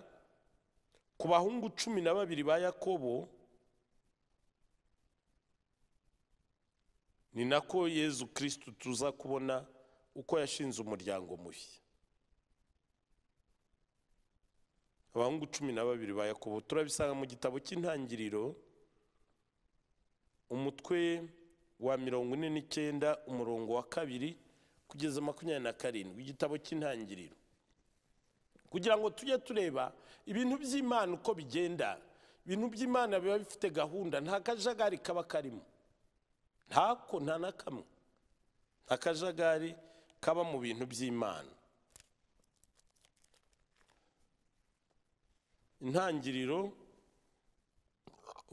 ku bahungu cumi na babiri ba yakobo ni nako yezu kirisitu tuza kubona uko yashinze umuryango mubi abahungu cumi na babiri ba yakobo turabisanga mu gitabo cy'intangiriro umutwe wa mirongo ine n'icyenda umurongo wa kabiri kugeza makumyabiri na karindwi igitabo cy'intangiriro kugira ngo tujye tureba ibintu by'imana uko bigenda ibintu by'imana biba bifite gahunda nta kajagari kaba karimo ntako nta na kamwe akajagari kaba mu bintu by'imana intangiriro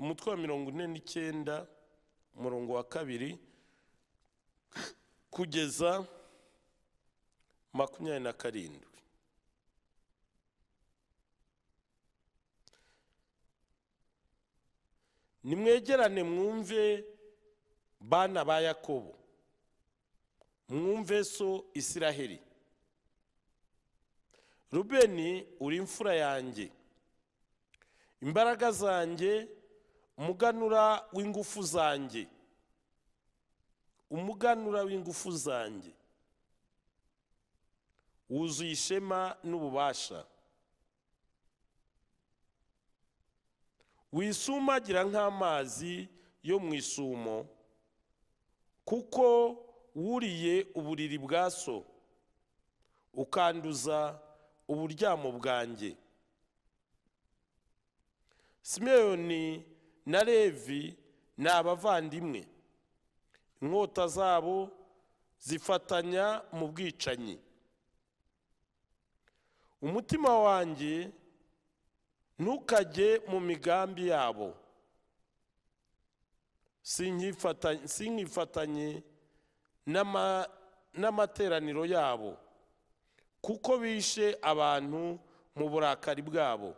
umutwe wa mirongo ine n'icyenda umurongo wa kabiri kugeza makumyabiri na karindwi nimwegerane mwumve bana ba yakobo mwumve so isiraheli rubeni uri imfura yanjye imbaraga zanjye umuganura w'ingufu zanjye umuganura w'ingufu zanjye wuzuye ishema n'ububasha wisumagira nk'amazi yo mu isumo kuko wuriye uburiri bwa so ukanduza uburyamo bwanjye simeyoni na levi ni abavandimwe inkota zabo zifatanya mu bwicanyi umutima wanjye ntukajye mu migambi yabo sinkifatanye n'amateraniro yabo kuko bishe abantu mu burakari bwabo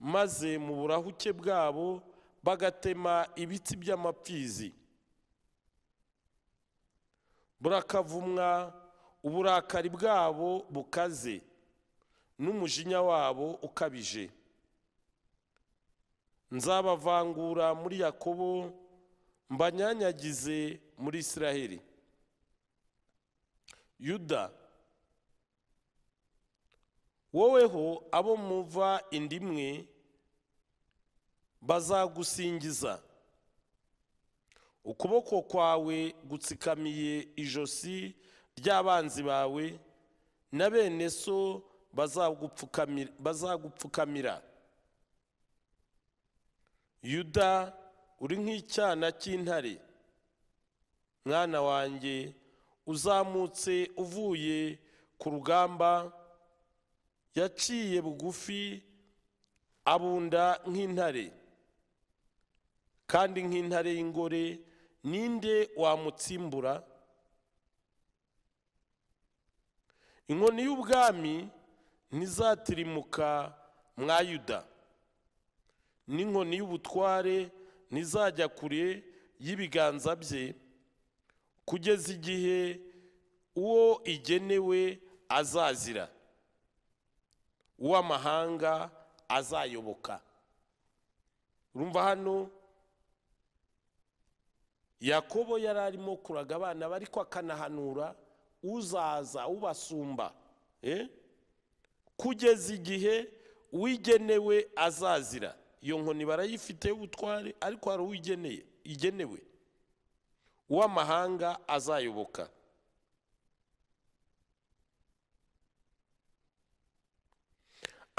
maze mu burahuke bwabo bagatema ibiti by'amapfizi burakavumwa uburakari bwabo bukaze n'umujinya wabo ukabije nzabavangura muri yakobo mbanyanyagize muri israheli yuda woweho abo muva inda imwe bazagusingiza ukuboko kwawe gutsikamiye ijosi ry'abanzi bawe na bene so bazagupfukamira yuda uri nk'icyana cy'intare mwana wanjye uzamutse uvuye ku rugamba yaciye bugufi abunda nk'intare kandi nk'intare y'ingore ninde wamutsimbura inkoni y'ubwami ntizatirimuka mwayuda n'inkoni y'ubutware ntizajya kure y'ibiganza bye kugeza igihe uwo igenewe azazira uw'amahanga azayoboka rumva hano yakobo yari arimo kuraga abana be ariko akanahanura uzaza ubasumba eh? kugeza igihe wigenewe azazira iyo nkoni barayifite ubutware ariko hari uwo igenewe uw'amahanga azayoboka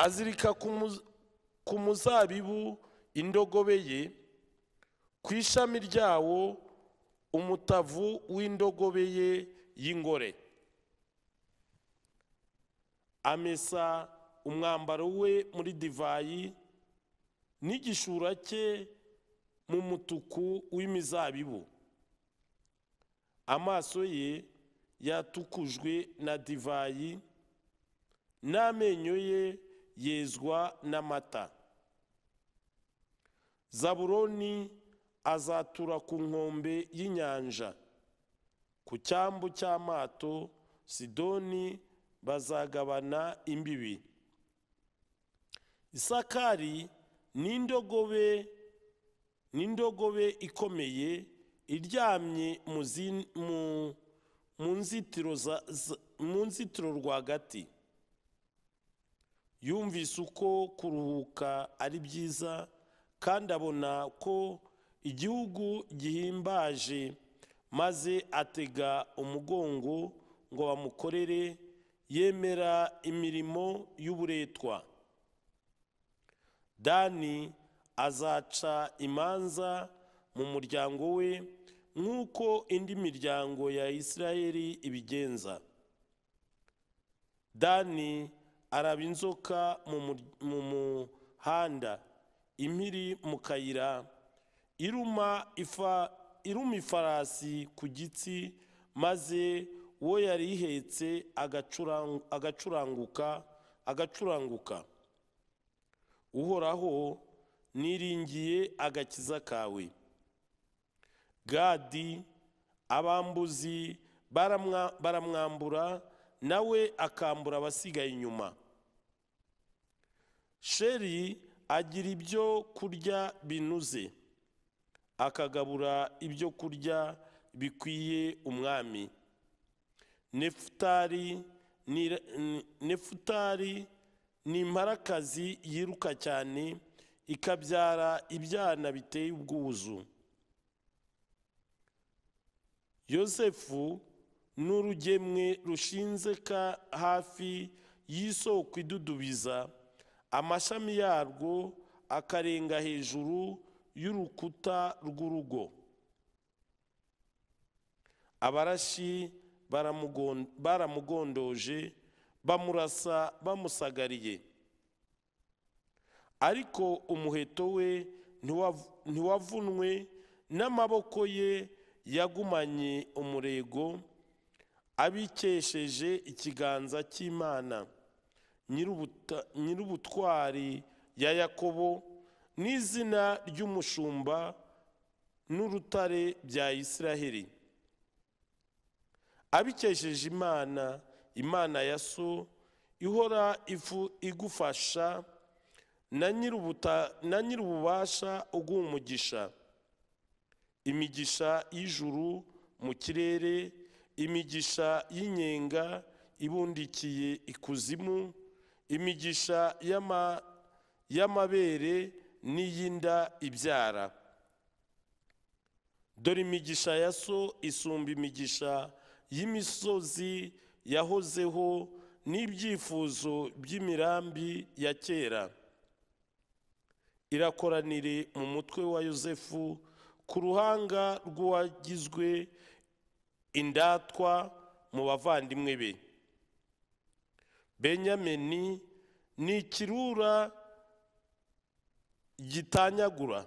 azirika ku muzabibu indogobe ye ku ishami ryawo umutavu w'indogobe ye y'ingore amesa umwambaro we muri divayi n'igishura cye mu mutuku w'imizabibu amaso ye yatukujwe na divayi n'amenyo ye yezwa n'amata zaburoni azatura ku nkombe y'inyanja ku cyambu cy'amato sidoni bazagabana imbibi isakari n'indogobe n'indogobe ikomeye iryamye mu nzitiro rwagati yumvise uko kuruhuka ari byiza kandi abona ko igihugu gihimbaje maze atega umugongo ngo bamukorere yemera imirimo y'uburetwa dani azaca imanza mu muryango we nk'uko indi miryango ya isirayeli ibigenza dani araba inzoka mu muhanda impiri mu kayira iruma ifa iruma ifarasi ku gitsi maze uwo yari ihetse agacuranguka agacuranguka uhoraho niringiye agakiza kawe gadi abambuzi baramwambura nawe akambura abasigaye inyuma sheri agira ibyo kurya binuze akagabura ibyo kurya bikwiye umwami nefutari ni imparakazi yiruka cyane ikabyara ibyana biteye ubwuzu yosefu ni urugemwe rushinze hafi y'isoko idudubiza amashami yarwo akarenga hejuru y'urukuta rw'urugo abarashi baramugondoje bamurasa bamusagariye ariko umuheto we ntiwavunwe n'amaboko ye yagumanye umurego abikesheje ikiganza cy'imana nyir'ubutwari ya yakobo n'izina ry'umushumba n'urutare bya israheli abikesheje imana imana ya so ihora ifu igufasha na nyir'ububasha uguha umugisha imigisha y'ijuru mu kirere imigisha y'inyenga ibundikiye ikuzimu imigisha y'amabere n'iy'inda ibyara dore imigisha ya so isumba imigisha y'imisozi yahozeho n'ibyifuzo by'imirambi ya kera irakoranire mu mutwe wa yosefu ku ruhanga rw'uwagizwe indatwa mu bavandimwe be benyamini ni ikirura gitanyagura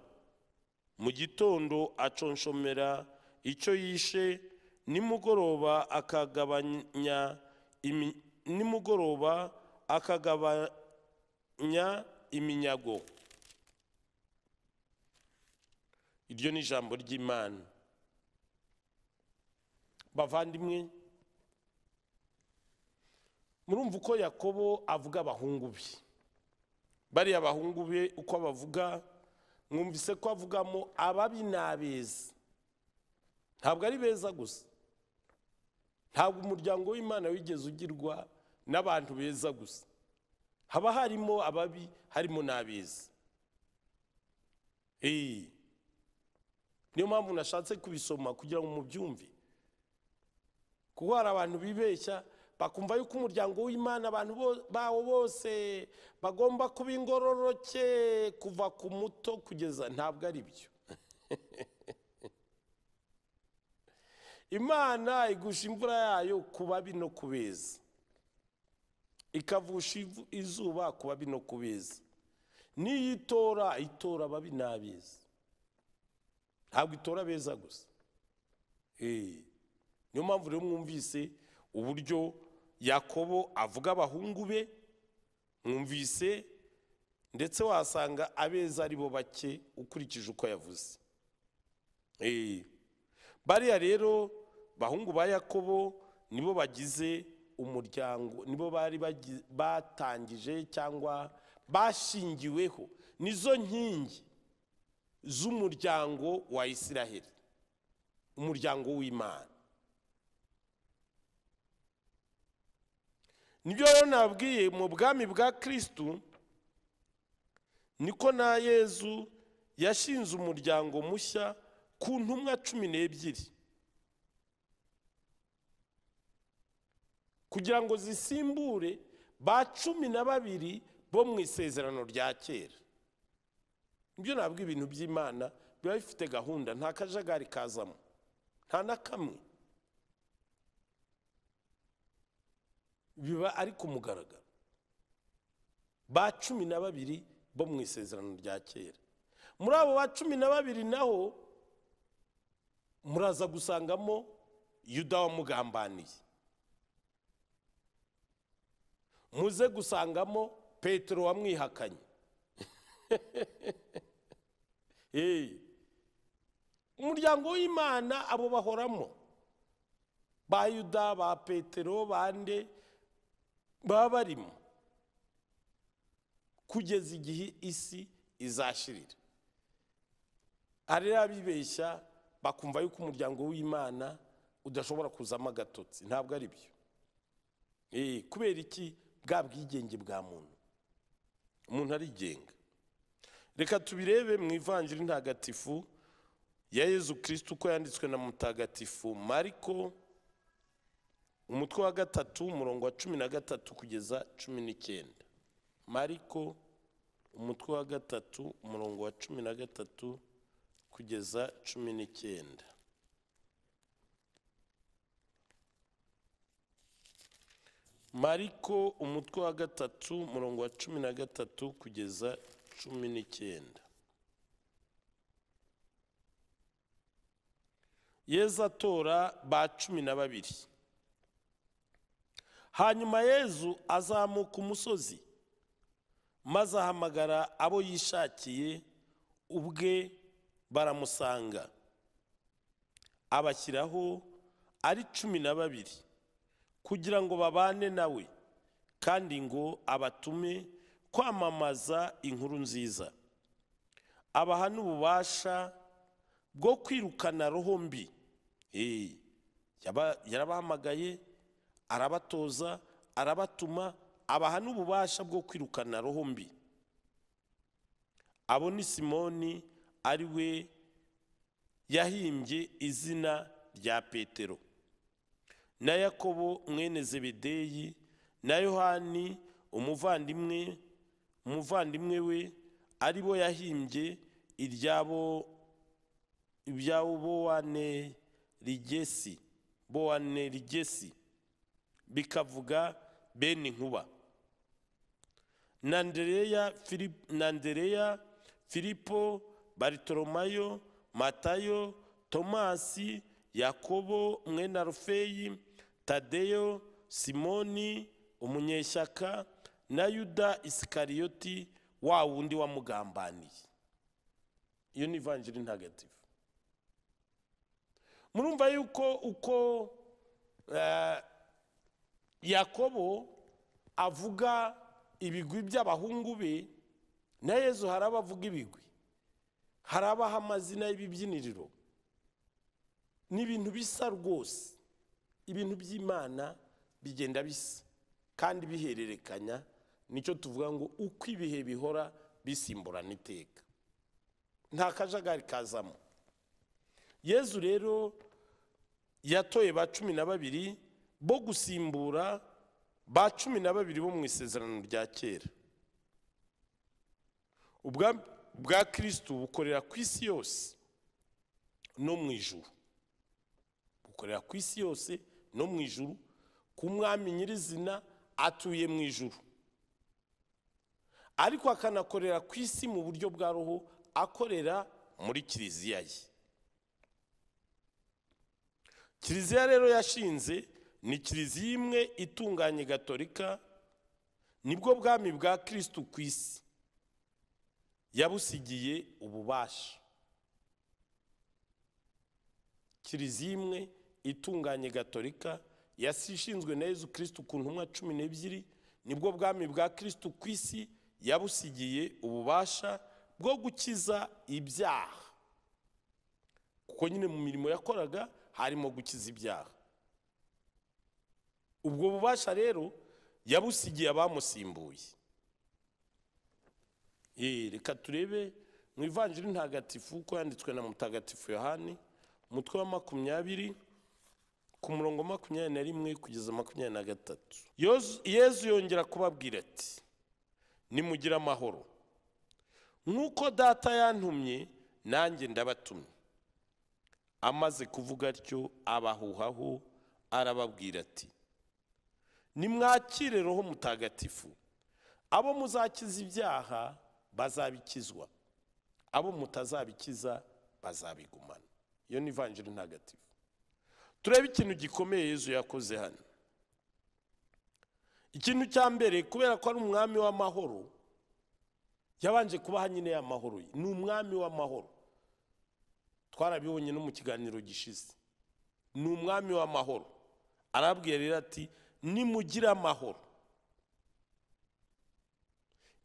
mu gitondo aconshomera icyo yishe nimugoroba akagabanya nimugoroba akagabanya iminyago iryo ni ijambo ry'imana bavandimwe murumva uko yakobo avuga abahungu be bariya abahungu be uko bavuga mwumvise ko avugamo ababi n'abeza ntabwo ari beza gusa ntabwo umuryango w'imana wigeze ugirwa n'abantu beza gusa haba harimo ababi harimo n'abeza niyo mpamvu nashatse kubisoma kugira ngo mubyumve kuko hari abantu bibeshya bakumva yuko umuryango w'imana abantu bawo bose bagomba kuba ingororoke kuva ku muto kugeza ntabwo ari byo imana igusha imvura yayo ku babi no ku beza ikavusha izuba ku babi no ku beza n'iyo itora itora ababi n'abeza ntabwo itora beza gusa eh, niyo mpamvu rero mwumvise uburyo yakobo avuga abahungu be mwumvise ndetse wasanga abeza ari bo bake ukurikije uko yavuze eh, bariya rero bahungu ba yakobo nibo bagize umuryango nibo bari batangije cyangwa bashingiweho nizo nkingi z'umuryango wa Isiraheli umuryango w'imana nibyo rero nabwiye mu bwami bwa kirisitu niko na yezu yashinze umuryango mushya ku ntumwa cumi n'ebyiri kugira ngo zisimbure ba cumi na babiri bo mu isezerano rya kera ibyo ntabwo ibintu by'imana biba bifite gahunda nta kajagari kazamo nta na kamwe biba ari ku mugaragaro ba cumi na babiri bo mu isezerano rya kera muri abo ba cumi na babiri naho muraza gusangamo yuda wamugambaniye muze gusangamo petero wamwihakanye umuryango w'imana abo bahoramo ba yuda ba petero bande baba barimo kugeza igihe isi izashirira hari abibeshya bakumva yuko umuryango w'imana udashobora kuzamo agatotsi ntabwo ari byo kubera iki bwa bwigenge bwa muntu umuntu arigenga reka tubirebe mu ivanjiri ntagatifu ya yezu kirisiti uko yanditswe na mutagatifu mariko umutwe wa gatatu umurongo wa cumi na gatatu kugeza cumi n'icyenda mariko umutwe wa gatatu umurongo wa cumi na gatatu kugeza cumi n'icyenda mariko umutwe wa gatatu umurongo wa cumi na gatatu kugeza cumi n'icyenda yezu atora ba cumi na babiri hanyuma yezu azamuka umusozi maze ahamagara abo yishakiye ubwe baramusanga abashyiraho ari cumi na babiri kugira ngo babane nawe kandi ngo abatume kwamamaza inkuru nziza abaha n'ububasha bwo kwirukana roho mbi eh, yarabahamagaye arabatoza arabatuma abaha n'ububasha bwo kwirukana roho mbi abo ni simoni ari we yahimbye izina rya petero na yakobo mwene zebedeyi na yohani umuvandimwe umuvandimwe we ari bo yahimbye iryabo ibyabo bowane rigesi bowane rigesi bikavuga bene Nkuba na ndereya filipo baritoromayo matayo tomasi yakobo mwene arufeyi tadeyo simoni umunyeshyaka na yuda isikariyoti wa wundi wamugambaniye iyo ni ivanjiri ntagatifu murumva yuko uko eh, yakobo avuga ibigwi by'abahungu be na yezu hari abavuga ibigwi hari abaha amazina y'ibibyiniriro ni ibintu bisa rwose ibintu by'imana bigenda bisa kandi bihererekanya nicyo tuvuga ngo uko ibihe bihora bisimburana iteka nta kajagari kazamo yezu rero yatoye ba cumi na babiri bo gusimbura ba cumi na babiri bo mu isezerano rya kera ubwa kirisitu bukorera ku isi yose no mu ijuru bukorera ku isi yose no mu ijuru ku mwami nyirizina atuye mu ijuru ariko akanakorera ku isi mu buryo bwa roho akorera muri kiliziya ye kiliziya rero yashinze ni kiliziya imwe itunganye gatolika nibwo bwami bwa kirisitu ku isi yabusigiye ububasha kiliziya imwe itunganye gatolika yasishinzwe na yezu kirisitu ku ntumwa cumi n'ebyiri nibwo bwami bwa kirisitu ku isi yabusigiye ububasha bwo gukiza ibyaha kuko nyine mu mirimo yakoraga harimo gukiza ibyaha ubwo bubasha rero yabusigiye abamusimbuye eh, reka turebe mu ivanjiri ntagatifu uko yanditswe na mutagatifu yohani umutwe wa makumyabiri ku murongo makumyabiri na rimwe kugeza makumyabiri na gatatu yezu yongera kubabwira ati nimugire amahoro nk'uko data yantumye nanjye ndabatumye amaze kuvuga atyo abahuhaho arababwira ati nimwakire roho mutagatifu abo muzakiza ibyaha bazabikizwa abo mutazabikiza bazabigumana iyo ni ivanjiri ntagatifu turebe ikintu gikomeye Yezu yakoze hano ikintu cya mbere kubera ko ari umwami w'amahoro yabanje kuba hanyine y'amahoro ni umwami w'amahoro twarabibonye no mu kiganiro gishize ni umwami w'amahoro arabwira rero ati nimugire amahoro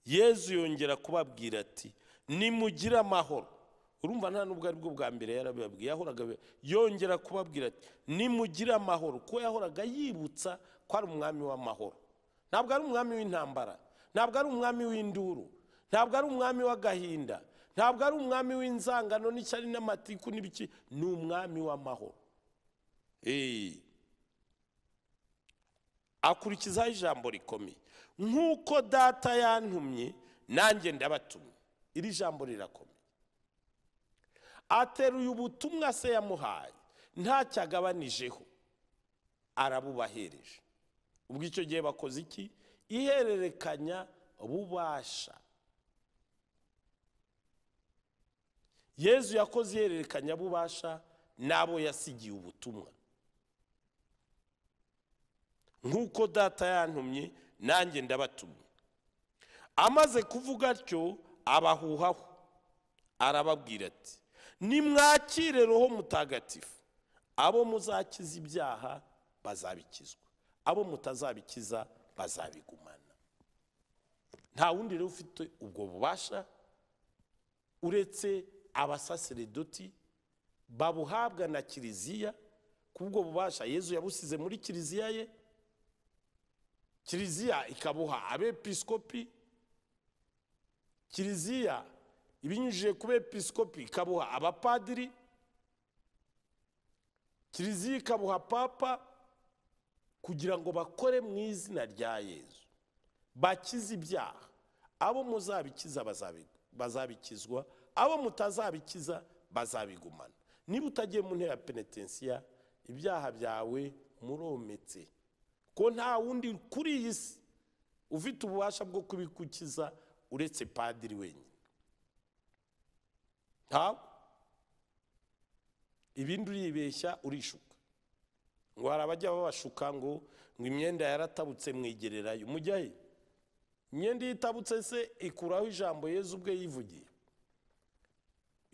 yezu yongera kubabwira ati nimugire amahoro urumva nta nubwo bwo bwa mbere yarabibabwiye yahoraga yongera kubabwira ati nimugire amahoro kuko yahoraga yibutsa ko ari umwami w'amahoro ntabwo ari umwami w'intambara ntabwo ari umwami w'induru ntabwo ari umwami w'agahinda ntabwo ari umwami w'inzangano n'icyari n'amatiku n'ibiki ni umwami w'amahoro akurikizaho ijambo rikomeye nk'uko data yantumye nanjye ndabatumye iri jambo rirakomeye ateruye ubutumwa se yamuhaye ntacyo agabanyijeho arabubahereje ubwo icyo gihe bakoze iki ihererekanya bubasha yezu yakoze ihererekanya bubasha n'abo yasigiye ubutumwa nk'uko data yantumye nanjye ndabatumye amaze kuvuga atyo abahuhaho arababwira ati nimwakire roho mutagatifu abo muzakiza ibyaha bazabikizwa abo mutazabikiza bazabigumana nta wundi rero ufite ubwo bubasha uretse abasaseredoti babuhabwa na kiliziya kubwo bubasha yezu yabusize muri kiliziya ye kiliziya ikabuha abepiskopi kiliziya ibinyujije ku bepisikopi ikabuha abapadiri kiliziya ikabuha papa kugira ngo bakore mu izina rya yezu bakize ibyaha abo muzabikiza bazabikizwa abo mutazabikiza bazabigumana niba utagiye mu ntera penetensiya ibyaha byawe murometse ko nta wundi kuri iyi si ufite ububasha bwo kubikukiza uretse padiri wenyine ntawe ibindi uribeshya urishuka ngo hari abajya babashuka ngo ngo imyenda yaratabutse mwegererayo mujya imyenda iyo itabutse se ikuraho ijambo yezu ubwe yivugiye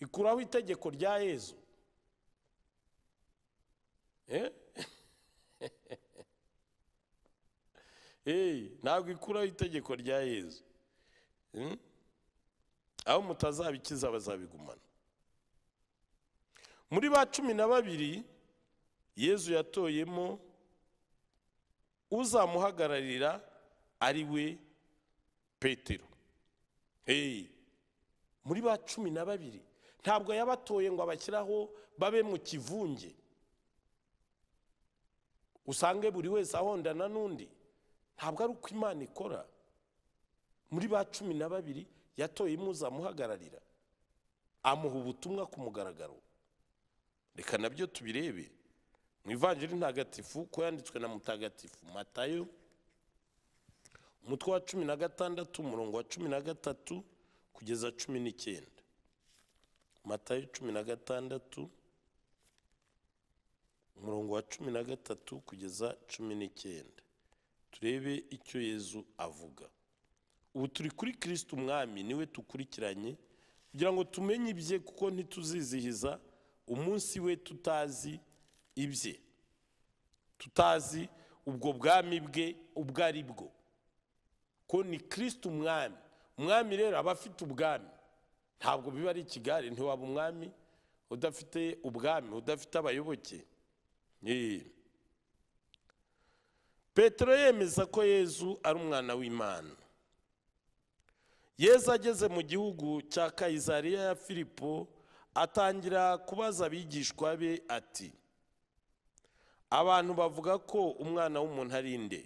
ikuraho itegeko rya yezu eh? Eh, ntabwo ikuraho itegeko rya yezu hmm? aho mutazabikiza bazabigumana muri ba cumi na babiri yezu yatoyemo uzamuhagararira ari we petero heyi muri ba cumi na babiri ntabwo yabatoye ngo abashyiraho babe mu kivunge usange buri wese ahondana n'undi ntabwo ari uko imana ikora muri ba cumi na babiri yatoyemo uzamuhagararira amuha ubutumwa ku mugaragaro reka nabyo tubirebe mu ivanjiri ntagatifu ko yanditswe na mutagatifu matayo umutwe wa cumi na gatandatu umurongo wa cumi na gatatu kugeza cumi n'icyenda matayo cumi na gatandatu umurongo wa cumi na gatatu kugeza cumi n'icyenda turebe icyo yezu avuga ubu turi kuri kirisiti umwami niwe tukurikiranye kugira ngo tumenye ibye kuko ntituzizihiza umunsi we tutazi ibye tutazi ubwo bwami bwe ubwo ari bwo ko ni kirisiti umwami umwami rero aba afite ubwami ntabwo biba ari kigali ntiwaba umwami udafite ubwami udafite abayoboke petero yemeza ko yezu ari umwana w'imana yezu ageze mu gihugu cya kayizariya ya filipo atangira kubaza abigishwa be ati abantu bavuga ko umwana w'umuntu ari inde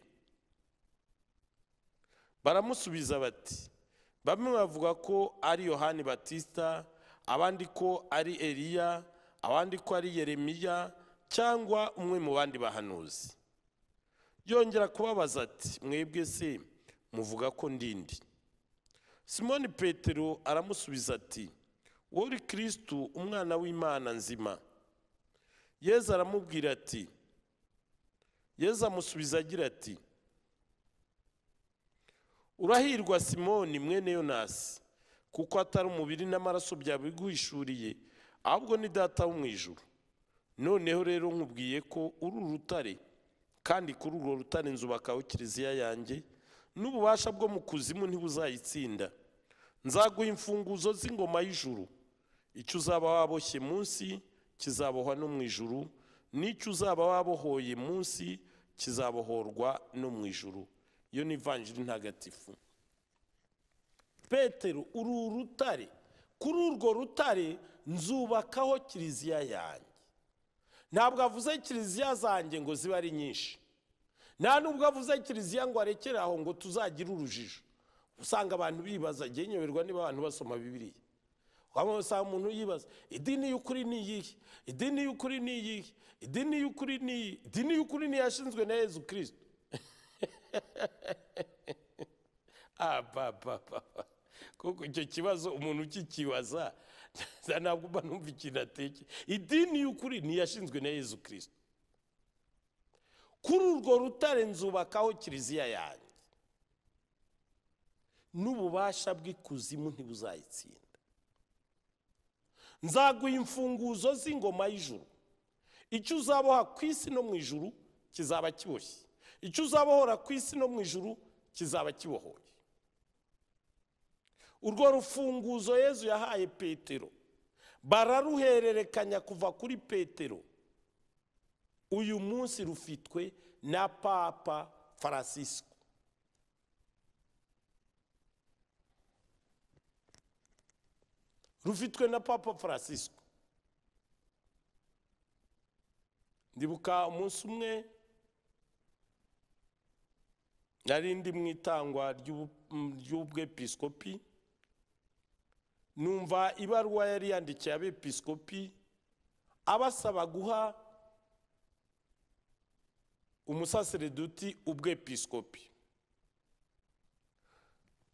baramusubiza bati bamwe bavuga ko ari yohani batista abandi ko ari eliya abandi ko ari yeremiya cyangwa umwe mu bandi bahanuzi yongera kubabaza ati mwebwe se muvuga ko ndindi simoni petero aramusubiza ati wowe kirisitu umwana w'imana nzima yeza aramubwira ati yeza amusubiza agira ati urahirwa simoni mwene yonasi kuko atari umubiri n'amaraso byabiguhishuriye ahubwo ni data wo mu ijoro noneho rero nkubwiye ko uri urutare kandi kuri urwo rutare inzu bakaho kiliziya yanjye n'ububasha bwo mu kuzimu ntibuzayitsinda nzaguha imfunguzo z'ingoma y'ijuru icyo uzaba waboshye munsi kizabohwa no mu ijuru n'icyo uzaba wabohoye munsi kizabohorwa no mu ijuru iyo ni ivanjiri ntagatifu petero uru rutare kuri urwo rutare nzubakaho kiliziya yanjye ntabwo avuze kiliziya zanjye ngo zibe ari nyinshi nta nubwo avuze kiliziya ngo arekere aho ngo tuzagire urujijo usanga abantu bibaza ngewe niba abantu basoma bibiriya waba usanga umuntu yibaza idini y'ukuri ni iyihe idini y'ukuri ni iyihe idini y'ukuri ni iyi idini y'ukuri ni iyashinzwe na yezu kirisito ah, kuko icyo kibazo umuntu ukikibaza ntabwo mba numva ikintu ateke idini y'ukuri ni iyashinzwe na yezu kirisito kuri urwo rutare nzubakaho kiliziya yanjye n'ububasha bw'ikuzimu ntibuzayitsinda nzaguha imfunguzo z'ingoma y'ijuru icyo uzaboha ku isi no mu ijuru kizaba kiboshye icyo uzabahora ku isi no mu ijuru kizaba kibohoye urwo rufunguzo yezu yahaye petero bararuhererekanya kuva kuri petero uyu munsi rufitwe na papa francisco rufitwe na papa francisco ndibuka umunsi umwe nari ndi mu itangwa ry'ubwepisikopi numva ibaruwa yari yandikiye abepisikopi abasaba guha umusasereduti ubwepisikopi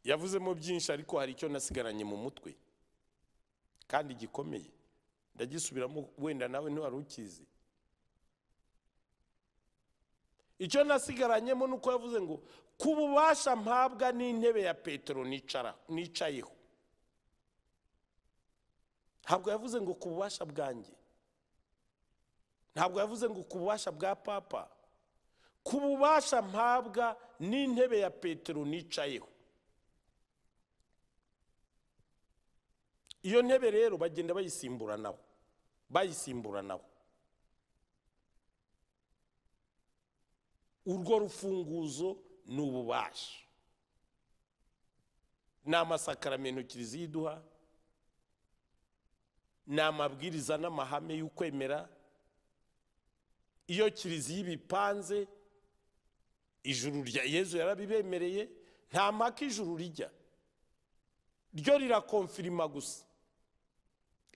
yavuzemo byinshi ariko hari icyo nasigaranye mu mutwe kandi gikomeye ndagisubiramo wenda nawe ntiwari ukizi icyo nasigaranyemo ni uko yavuze ngo ku bubasha mpabwa n'intebe ya petero nicayeho ntabwo yavuze ngo ku bubasha bwanjye ntabwo yavuze ngo ku bubasha bwa papa ku bubasha mpabwa n'intebe ya petero nicayeho iyo ntebe rero bagenda nabo bayisimburanaho bayisimburanaho urwo rufunguzo ni ububasha ni amasakaramentu kiliziya iduha ni amabwiriza n'amahame y'ukwemera iyo kiliziya ibipanze ijuru rya yezu yarabibemereye nta mpaka ijuru rijya ryo rirakomfirima gusa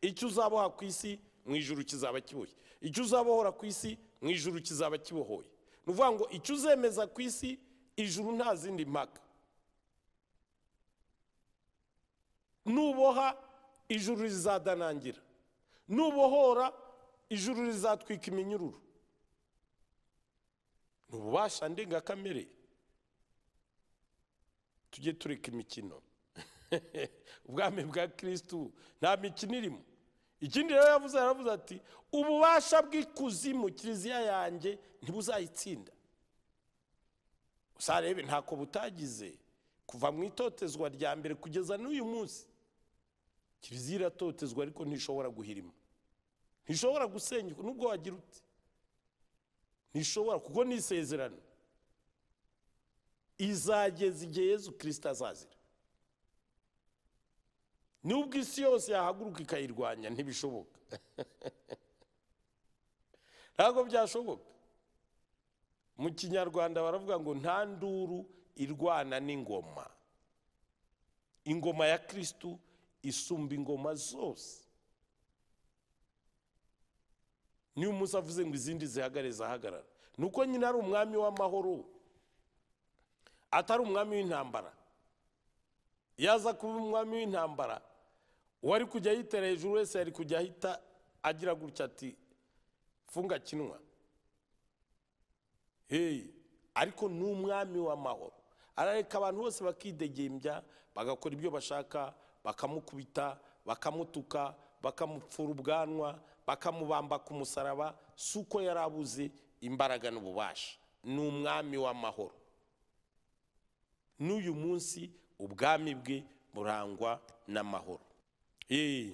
icyo uzaboha ku isi mu ijuru kizaba kibuye icyo uzabohora ku isi mu ijuru kizaba kibohoye ni ukuvuga ngo icyo uzemeza ku isi ijuru nta zindi mpaka nuboha ijuru rizadanangira nubohora ijuru rizatwika iminyururu ni ububasha ndengakamere tujye tureka imikino ubwami bwa kirisitu nta mikino irimo ikindi rero yavuze yaravuze ati ububasha bw'ikuzimu kiliziya yanjye ntibuzayitsinda usarebe ntako butagize kuva mu itotezwa rya mbere kugeza n'uyu munsi kiliziya iratotezwa ariko ntishobora guhirima ntishobora gusenyuka nubwo wagira uti ntishobora kuko ni isezerano izageza igihe yezu kirisita azazira nubwo isi yose yahaguruka ikayirwanya ntibishoboka ntabwo byashoboka mu kinyarwanda baravuga ngo nta nduru irwana n'ingoma ingoma ya kirisitu isumba ingoma zose niyo umunsi avuze ngo izindi zihagare zahagarara ni uko nyine ari umwami w'amahoro atari umwami w'intambara yaza kuba umwami w'intambara uwari kujya yitera hejuru wese yari kujya ahita agira gutya ati funga kinwa heyi ariko ni umwami w'amahoro arareka abantu bose bakidegembya bagakora ibyo bashaka bakamukubita bakamutuka bakamupfura ubwanwa bakamubamba ku musaraba si uko yari abuze imbaraga n'ububasha ni umwami w'amahoro n'uyu munsi ubwami bwe burangwa n'amahoro Eh,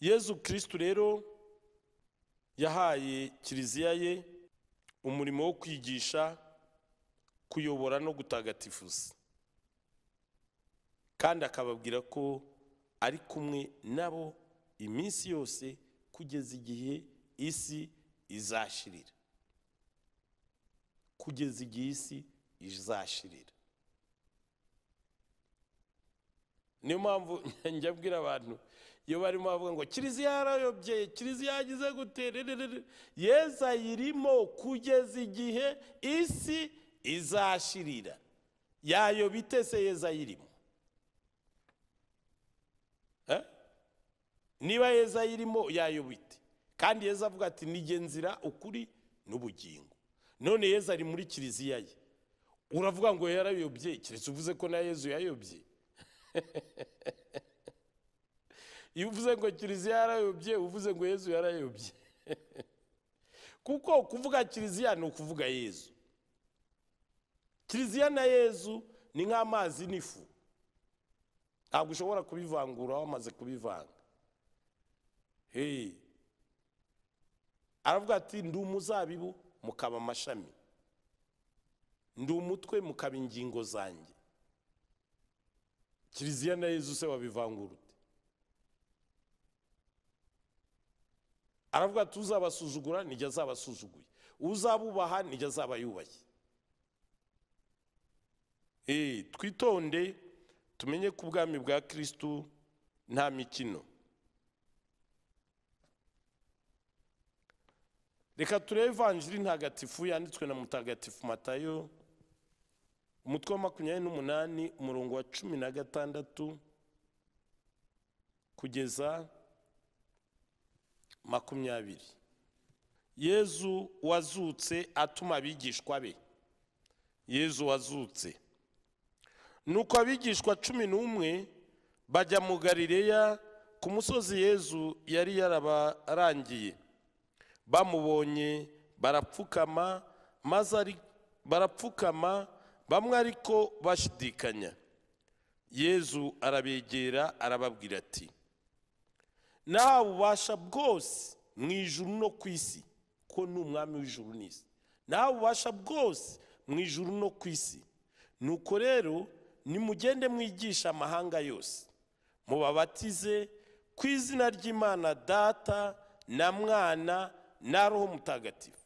yezu kirisitu rero yahaye kiliziya ye umurimo wo kwigisha kuyobora no gutagatifuza kandi akababwira ko ari kumwe nabo iminsi yose kugeza igihe isi izashirira kugeza igihe isi izashirira niyo mpamvu njya abwira abantu iyo barimo bavuga ngo kiliziya yarayobye kiliziya yagize gutererere yeza ayirimo kugeza igihe isi izashirira yayo bitese yeza ayirimo niba yeza ayirimo bite kandi yeza avuga ati nige nzira ukuri n'ubugingo none yeza ari muri kiliziya ye uravuga ngo yarayobye keretse uvuze ko na yezu yayobye iyo uvuze ngo kiliziya yarayobye uvuze ngo yezu yarayobye kuko kuvuga kiliziya ni ukuvuga yezu kiliziya na yezu ni nk'amazi n'ifu ntabwo ushobora kubivangura wamaze kubivanga hehe aravuga ati ndi umuzabibu mukaba amashami ndi umutwe mukaba ingingo zanjye kiliziya na yezu se wabivangura ute aravuga ati uzabasuzugura nijya azabasuzuguye uzabubaha nijya azaba yubaye eh, twitonde tumenye ko ubwami bwa kirisitu nta mikino reka turebe evanjiri ntagatifu yanditswe na mutagatifu matayo umutwe wa makumyabiri n'umunani umurongo wa cumi na gatandatu kugeza makumyabiri yezu wazutse atuma abigishwa be yezu wazutse nuko abigishwa cumi n'umwe bajya mu Galileya ku musozi yezu yari yarabarangiye bamubonye barapfukama maze ari barapfukama bamwe ariko bashidikanya yezu arabegera arababwira ati nawe ububasha bwose mu ijuru no ku isi ko ni umwami w'ijuru n'isi nawe ububasha bwose mu ijuru no ku isi nuko rero nimugende mwigisha amahanga yose mubabatize ku izina ry'imana data na mwana na roho mutagatifu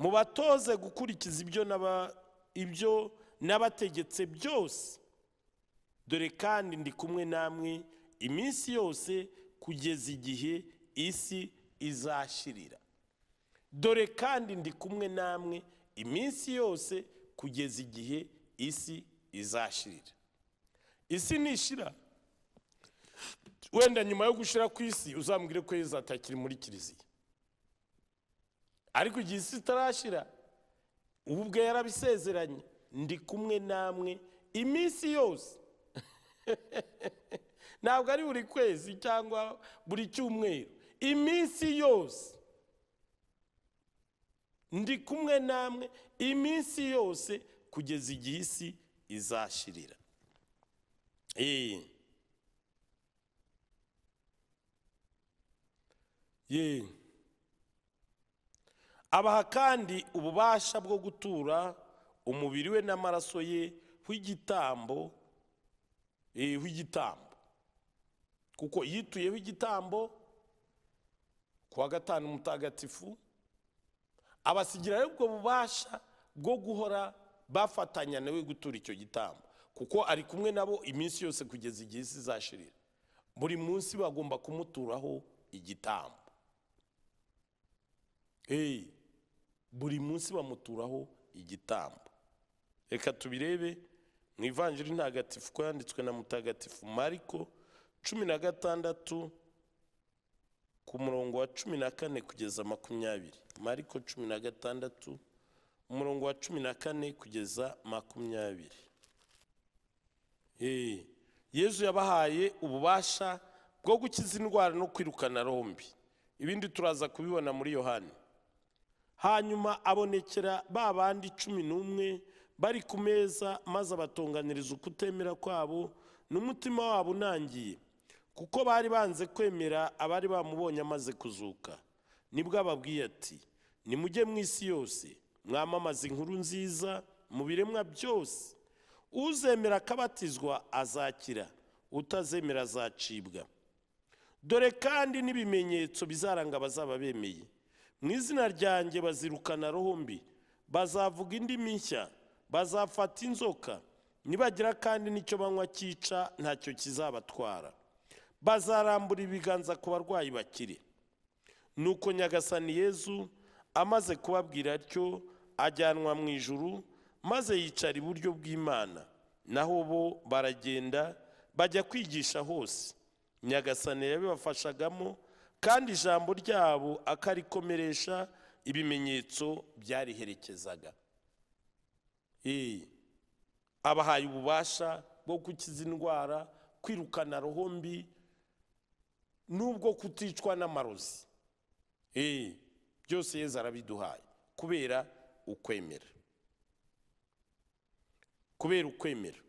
mubatoze gukurikiza ibyo ibyo n'abategetse byose dore kandi ndi kumwe namwe iminsi yose kugeza igihe isi izashirira dore kandi ndi kumwe namwe iminsi yose kugeza igihe isi izashirira isi nishira wenda nyuma yo gushira ku isi uzambwire ko izatakiri muri kiliziya ariko igihe isi itarashira ubwo yarabisezeranye ndi kumwe namwe iminsi yose ntabwo ari buri kwezi cyangwa buri cyumweru iminsi yose ndi kumwe namwe iminsi yose kugeza igihe isi izashirira yeee eh. eh. abaha kandi ububasha bwo gutura umubiri we n'amaraso ye w'igitambo eh, w'igitambo kuko yituyeho igitambo ku wa gatanu mutagatifu abasigira ubwo bubasha bwo guhora bafatanya nawe gutura icyo gitambo kuko ari kumwe nabo iminsi yose kugeza igihe isi izashirira buri munsi bagomba kumuturaho igitambo eh, buri munsi bamuturaho igitambo reka tubirebe mu ivanjiri ntagatifu ko yanditswe na mutagatifu mariko cumi na gatandatu ku murongo wa cumi na kane kugeza makumyabiri mariko cumi na gatandatu umurongo wa cumi na kane kugeza makumyabiri eh, yezu yabahaye ububasha bwo gukiza indwara no kwirukana rombi ibindi turaza kubibona muri yohani hanyuma abonekera ba bandi cumi n'umwe bari ku meza maze abatunganiriza ukutemera kwabo n'umutima wabo unangiye kuko bari banze kwemera abari bamubonye amaze kuzuka nibwo ababwiye ati nimujye mu isi yose mwamamaze inkuru nziza mu biremwa byose uzemera akabatizwa azakira utazemera azacibwa dore kandi n'ibimenyetso bizaranga abazaba bemeye mu izina ryanjye bazirukana rombi bazavuga indimi nshya bazafata inzoka nibagira kandi n'icyo banywa cyica ntacyo kizabatwara bazarambura ibiganza ku barwayi bakiri nuko nyagasani yezu amaze kubabwira atyo ajyanwa mu ijuru maze yicara iburyo bw'imana naho bo baragenda bajya kwigisha hose nyagasani yabibafashagamo kandi ijambo ryabo akarikomeresha ibimenyetso byariherekezaga eh, abahaye ububasha bwo gukiza indwara kwirukana roho mbi n'ubwo kuticwa n'amarozi eh, byose yeza arabiduhaye kubera ukwemera kubera ukwemera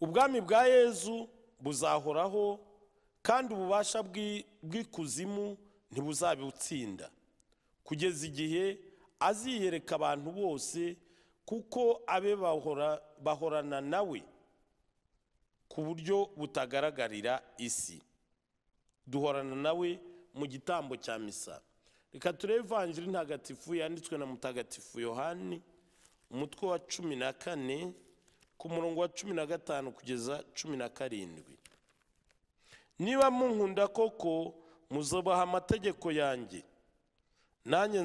ubwami bwa yezu buzahoraho kandi ububasha bw'ikuzimu ntibuzabutsinda kugeza igihe aziyereka abantu bose kuko abe bahorana nawe ku buryo butagaragarira isi duhorana nawe mu gitambo cya misa reka turebe ivanjiri ntagatifu yanditswe na mutagatifu yohani umutwe wa cumi na kane ku murongo wa cumi na gatanu kugeza cumi na karindwi niba munkunda koko muzubaha amategeko yanjye nanjye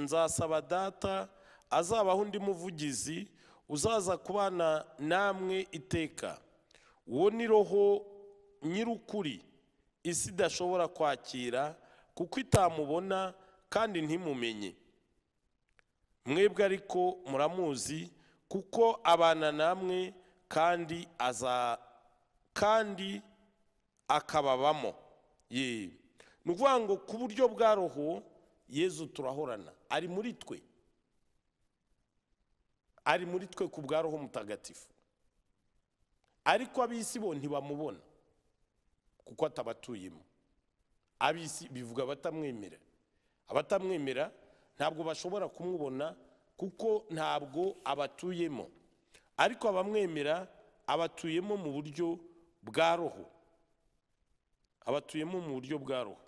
nzasaba data azabaho undi muvugizi uzaza kubana namwe iteka uwo ni roho nyir'ukuri isi idashobora kwakira kuko itamubona kandi ntimumenye mwebwe ariko muramuzi kuko abana namwe kandi aza kandi akababamo ye ni ukuvuga ngo ku buryo bwa roho yezu turahorana ari muri twe ari muri twe ku bwa roho mutagatifu ariko ab'isi bo ntibamubona kuko atabatuyemo ab'isi bivuga abatamwemera abatamwemera ntabwo bashobora kumubona kuko ntabwo abatuyemo ariko abamwemera abatuyemo mu buryo bwa roho abatuyemo mu buryo bwa roho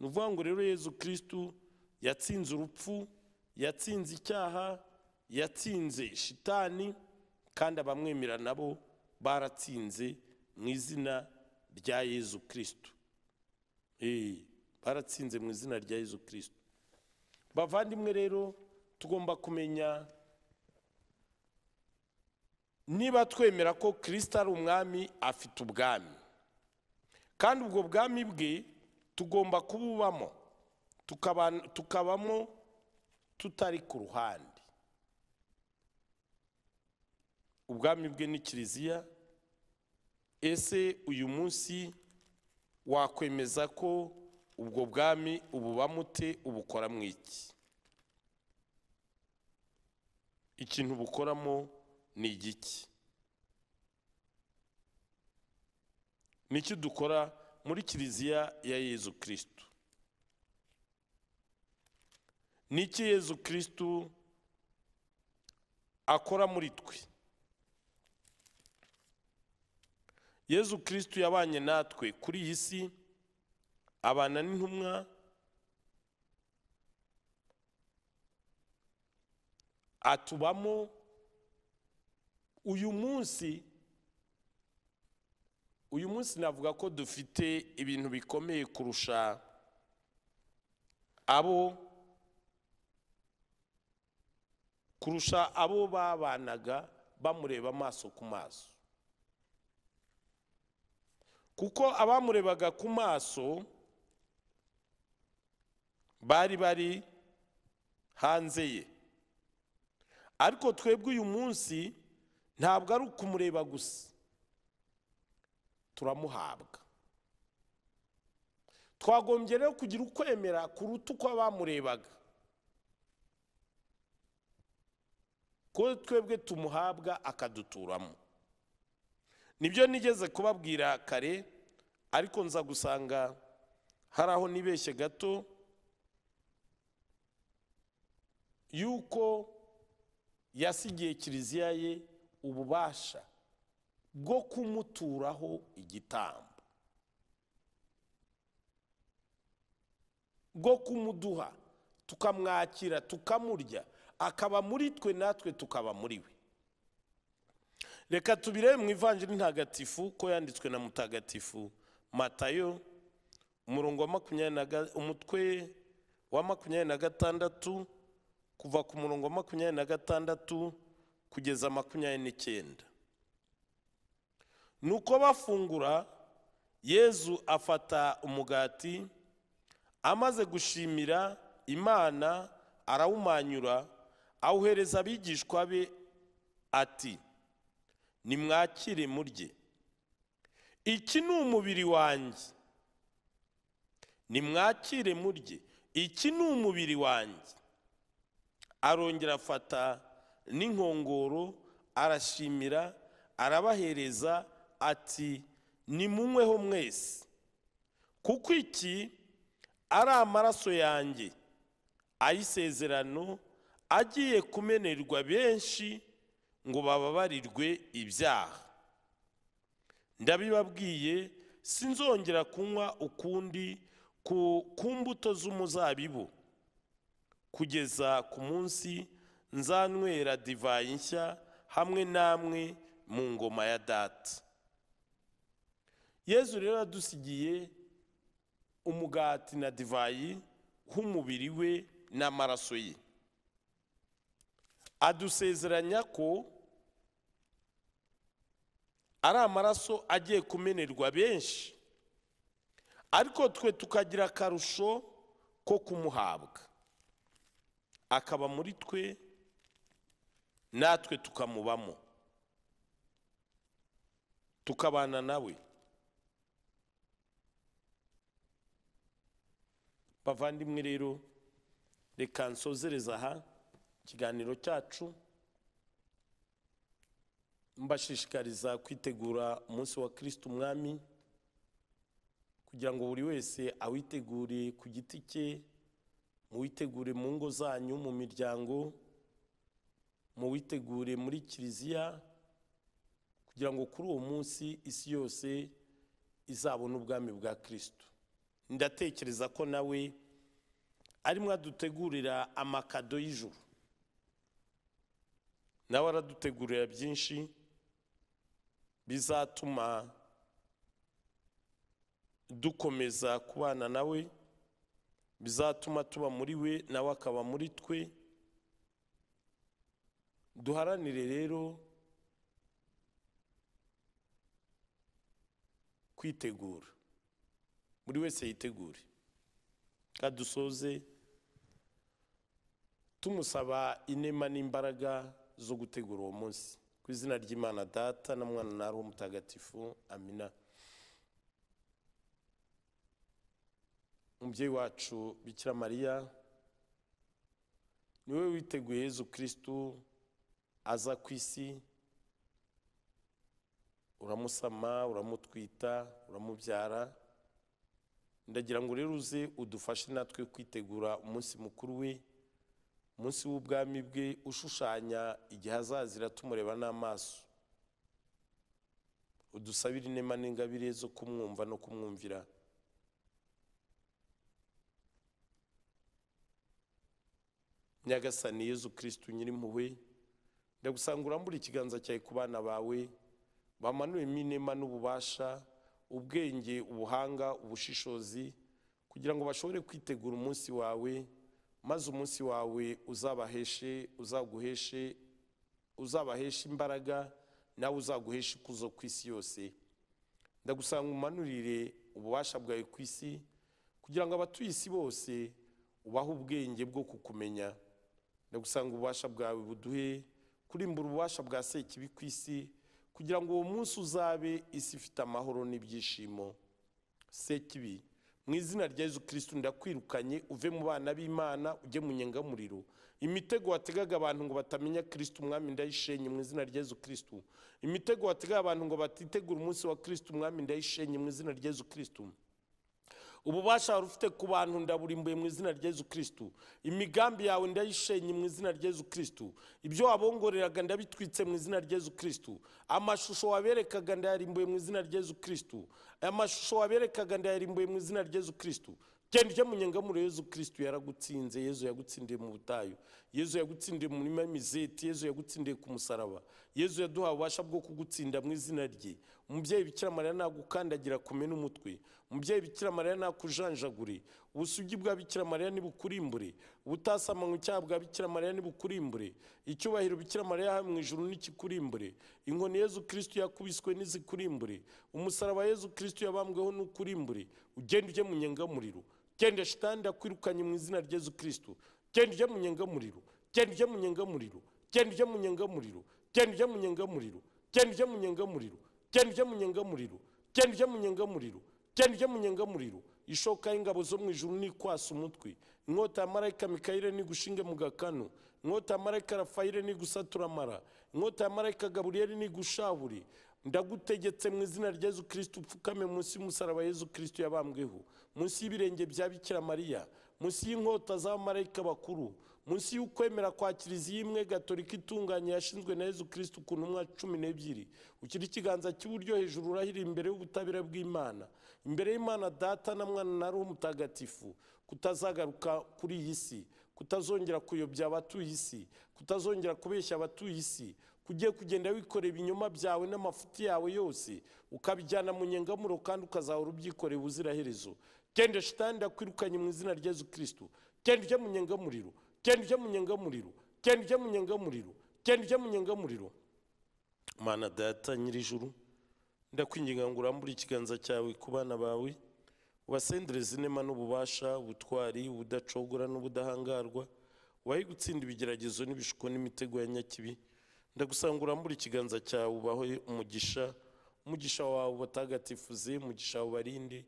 ni ukuvuga ngo rero yezu kirisitu yatsinze urupfu yatsinze icyaha yatsinze shitani kandi abamwemera nabo baratsinze mu izina rya yezu kirisitu eh, baratsinze mu izina rya yezu kirisitu bavandimwe rero tugomba kumenya niba twemera ko kirisita ari umwami afite ubwami kandi ubwo bwami bwe tugomba kububamo tukabamo tutari ku ruhande ubwami bwe ni kiliziya ese uyu munsi wakwemeza ko ubwo bwami ububamute ubukora mu iki ikintu bukoramo ni igiki nicyo dukora muri kiliziya ya yezu kirisitu niki yezu kirisitu akora muri twe yezu kirisitu yabanye natwe kuri iyi si abana n'intumwa atubamo uyu munsi uyu munsi navuga ko dufite ibintu bikomeye kurusha abo kurusha abo babanaga bamureba amaso ku maso kuko abamurebaga ku maso bari bari hanze ye ariko twebwe uyu munsi ntabwo ari ukumureba gusa turamuhabwa twagombye rero kugira ukwemera kuruta uko bamurebaga ko twebwe tumuhabwa akaduturamo nibyo nigeze kubabwira kare ariko nza gusanga hari aho nibeshye gato yuko yasigiye kiliziya ye ububasha bwo kumuturaho igitambo bwo kumuduha tukamwakira tukamurya akaba muri twe natwe tukaba muri we reka tubire mu ivanjiri ntagatifu ko yanditswe na mutagatifu matayo umurongo wa makumyabiri umutwe wa makumyabiri na gatandatu kuva ku murongo wa makumyabiri na gatandatu kugeza makumyabiri n'icyenda nuko bafungura yezu afata umugati amaze gushimira imana arawumanyura awuhereza abigishwa be ati nimwakire murye iki ni umubiri wanjye nimwakire murye iki ni umubiri wanjye arongera afata n'inkongoro arashimira arabahereza ati nimunyweho mwese kuko iki ari amaraso yanjye ay'isezerano agiye kumenerwa benshi ngo bababarirwe ibyaha ndabibabwiye sinzongera kunywa ukundi ku mbuto z'umuzabibu kugeza ku munsi nzanywera divayi nshya hamwe namwe mu ngoma ya data yezu rero yadusigiye umugati na divayi nk'umubiri we n'amaraso ye adusezeranya ko ari amaraso agiye kumenerwa benshi ariko twe tukagira akarusho ko kumuhabwa akaba muri twe natwe tukamubamo tukabana nawe bavandimwe rero reka nsozereza aha ikiganiro cyacu mbashishikariza kwitegura umunsi wa kirisiti umwami kugira ngo buri wese awitegure ku giti cye muwitegure mu ngo zanyu mu miryango muwitegure muri kiliziya kugira ngo kuri uwo munsi isi yose izabona ubwami bwa kirisito ndatekereza ko nawe arimo adutegurira amakado y'ijuru nawe aradutegurira byinshi bizatuma dukomeza kubana nawe bizatuma tuba muri we nawe akaba muri twe duharanire rero kwitegura buri wese yitegure kandi dusoze tumusaba inema n'imbaraga zo gutegura uwo munsi ku izina ry'imana data na mwana na mutagatifu amina umubyeyi wacu bikira mariya niwe witeguye Yezu kirisitu aza ku isi uramusama uramutwita uramubyara ndagira ngo rero uze udufashe natwe kwitegura umunsi mukuru we umunsi w'ubwami bwe ushushanya igihe azazira tumureba n'amaso udusabire inema n'ingabire zo kumwumva no kumwumvira nyagasani yezu kirisitu nyirimpuhwe ndagusanga urambura ikiganza cyawe ku bana bawe bamanuyemo minema n'ububasha ubwenge ubuhanga ubushishozi kugira ngo bashobore kwitegura umunsi wawe maze umunsi wawe uzabaheshe uzaguheshe uzabaheshe imbaraga nawe uzaguhesha ikuzo ku isi yose ndagusanga umanurire ububasha bwawe ku isi kugira ngo abatuye isi bose ubahe ubwenge bwo kukumenya gusanga ububasha bwawe buduhe kurimbura ububasha bwa sekibi ku isi kugira ngo uwo munsi uzabe isi ifite amahoro n'ibyishimo sekibi mu izina rya Yesu kirisiti ndakwirukanye uve mu bana b'imana ujye mu nyengamuriro imitego wategaga abantu ngo batamenya kirisiti umwami ndayishenye mu izina rya Yesu kirisiti imitego wategaga abantu ngo batitegura umunsi wa kirisiti umwami ndayishenye mu izina rya Yesu kirisiti ububasha wari ufite ku bantu ndaburimbuye mu izina rya Yesu kirisitu imigambi yawe ndayishenye mu izina rya Yesu kirisitu ibyo wabongoreraga ndabitwitse mu izina rya Yesu kirisitu amashusho waberekaga ndayarimbuye mu izina rya Yesu kirisitu amashusho waberekaga ndayarimbuye mu izina rya Yesu kirisitu genda ujye mu nyangamuro Yezu kirisitu yaragutsinze Yezu yagutsindiye mu butayu Yezu yagutsindiye mu murima w'imizeti Yezu yagutsindiye ku musaraba yezu yaduha ububasha bwo kugutsinda mu izina rye umubyeyi mariya nagukandagira kumena umutwe umubyeyi mariya ntakujanjagure ubusugi bwa mariya ntibukurimbure ubutasamanywa icyaha bwa mariya ntibukurimbure icyubahiro mariya yahawe mu ijuru n'ikikurimbure inkoni yezu kirisitu yakubiswe n'izikurimbure umusaraba yezu kirisitu yabambweho n'ukurimbure ugenda ujye mu nyangamuriro genda shitani yakwirukanye mu izina rya yezu kirisitu genda ujye mu nyangamuriro genda ujye mu nyangamuriro genda ujye mu nyangamuriro genda ujya mu nyengamuriro genda ujya mu nyengamuriro genda ujya mu nyengamuriro genda ujya mu ishoka y'ingabo zo mu ijuru nikwasa umutwe inkota ya marayika mikayire nigushinge mu gakanu inkota ya marayika rafayire nigusatura amara inkota ya marayika gaburiyeri nigushahure ndagutegetse mu izina rya yezu kirisiti upfukame munsi y'umusaraba yezu kirisiti yabambweho munsi y'ibirenge bya bikira mariya munsi y'inkota za bakuru munsi y'ukwemera kwa kiliziya imwe gatolika itunganye yashinzwe na yezu kirisitu ku ntumwa cumi n'ebyiri ukiri ikiganza cy'iburyo hejuru urahira imbere y'ubutabera bw'imana imbere y'imana data na mwana na ruhu mutagatifu kutazagaruka kuri iyi si kutazongera kuyobya abatuye isi kutazongera kubeshya abatuye isi kugiye kugenda wikorera ibinyoma byawe n'amafuti yawe yose ukabijyana mu nyengamuro kandi ukazahora ubyikoreye ubuziraherezo genda shitani ndakwirukanye mu izina rya yezu kirisitu genda ujye mu nyengamuriro kendu cyamunyangamuriro kendu cyamunyangamuriro kendu cyamunyangamuriro mana data nyir'ijuru ndakwinginga ngo urambure ikiganza cyawe ku bana bawe ubasendere zinema n'ububasha ubutwari ubudacogora n'ubudahangarwa wahe gutsinda ibigeragezo n'ibishuko n'imitego ya nyakibi ndagusanga urambure ikiganza cyawe ubahe umugisha umugisha wawe ubatagatifuze umugisha wawe barinde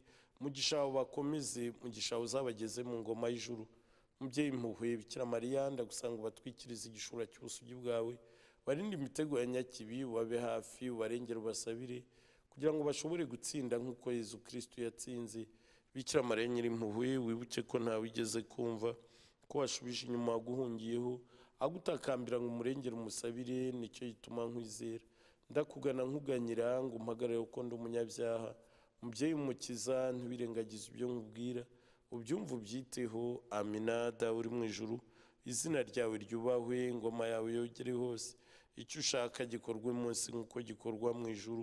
umugisha wawe bakomeze umugisha wawe uzabageze mu ngoma y'ijuru mubyeyi mpuhwe bikira mariya ndagusanga ubatwikirize igishura cy'ubusugi bwawe warinde imitego ya nyakibi ubabe hafi ubarengere ubasabire kugira ngo bashobore gutsinda nk'uko yezu kirisitu yatsinze bikira mariya nyirimpuhwe wibuke ko ntawe ugeze kumva ko washubije inyuma waguhungiyeho agutakambira ngo umurengere umusabire nicyo gituma nkwizera ndakugana nkuganyira ngo umpagarare kuko ndi umunyabyaha umubyeyi umukiza ntiwirengagize ibyo nkubwira ubyumva ubyiteho amina dawe uri mu ijuru izina ryawe ryubahwe ingoma yawe yogere hose icyo ushaka gikorwe munsi nk'uko gikorwa mu ijuru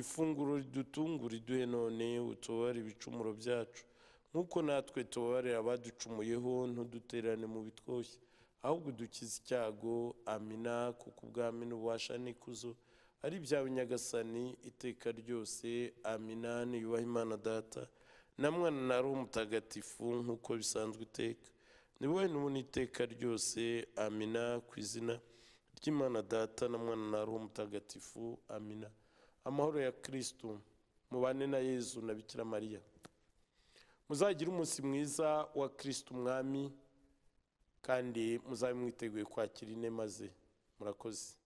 ifunguro ridutungura iduhe none utubare ibicumuro byacu nk'uko natwe tubabarira abaducumuyeho ntuduterane mu bitwoshye ahubwo dukize icyago amina kuko ubwami n'ububasha n'ikuzo ari byawe nyagasani iteka ryose amina niyubaha imana data na mwana na roho mutagatifu nk'uko bisanzwe iteka ni wowe n'ubundi iteka ryose amina ku izina ry'imana data na mwana na roho mutagatifu amina amahoro ya kirisitu mubane na yezu na bikira mariya muzagire umunsi mwiza wa kirisitu umwami kandi muzabe mwiteguye kwakira ine maze murakoze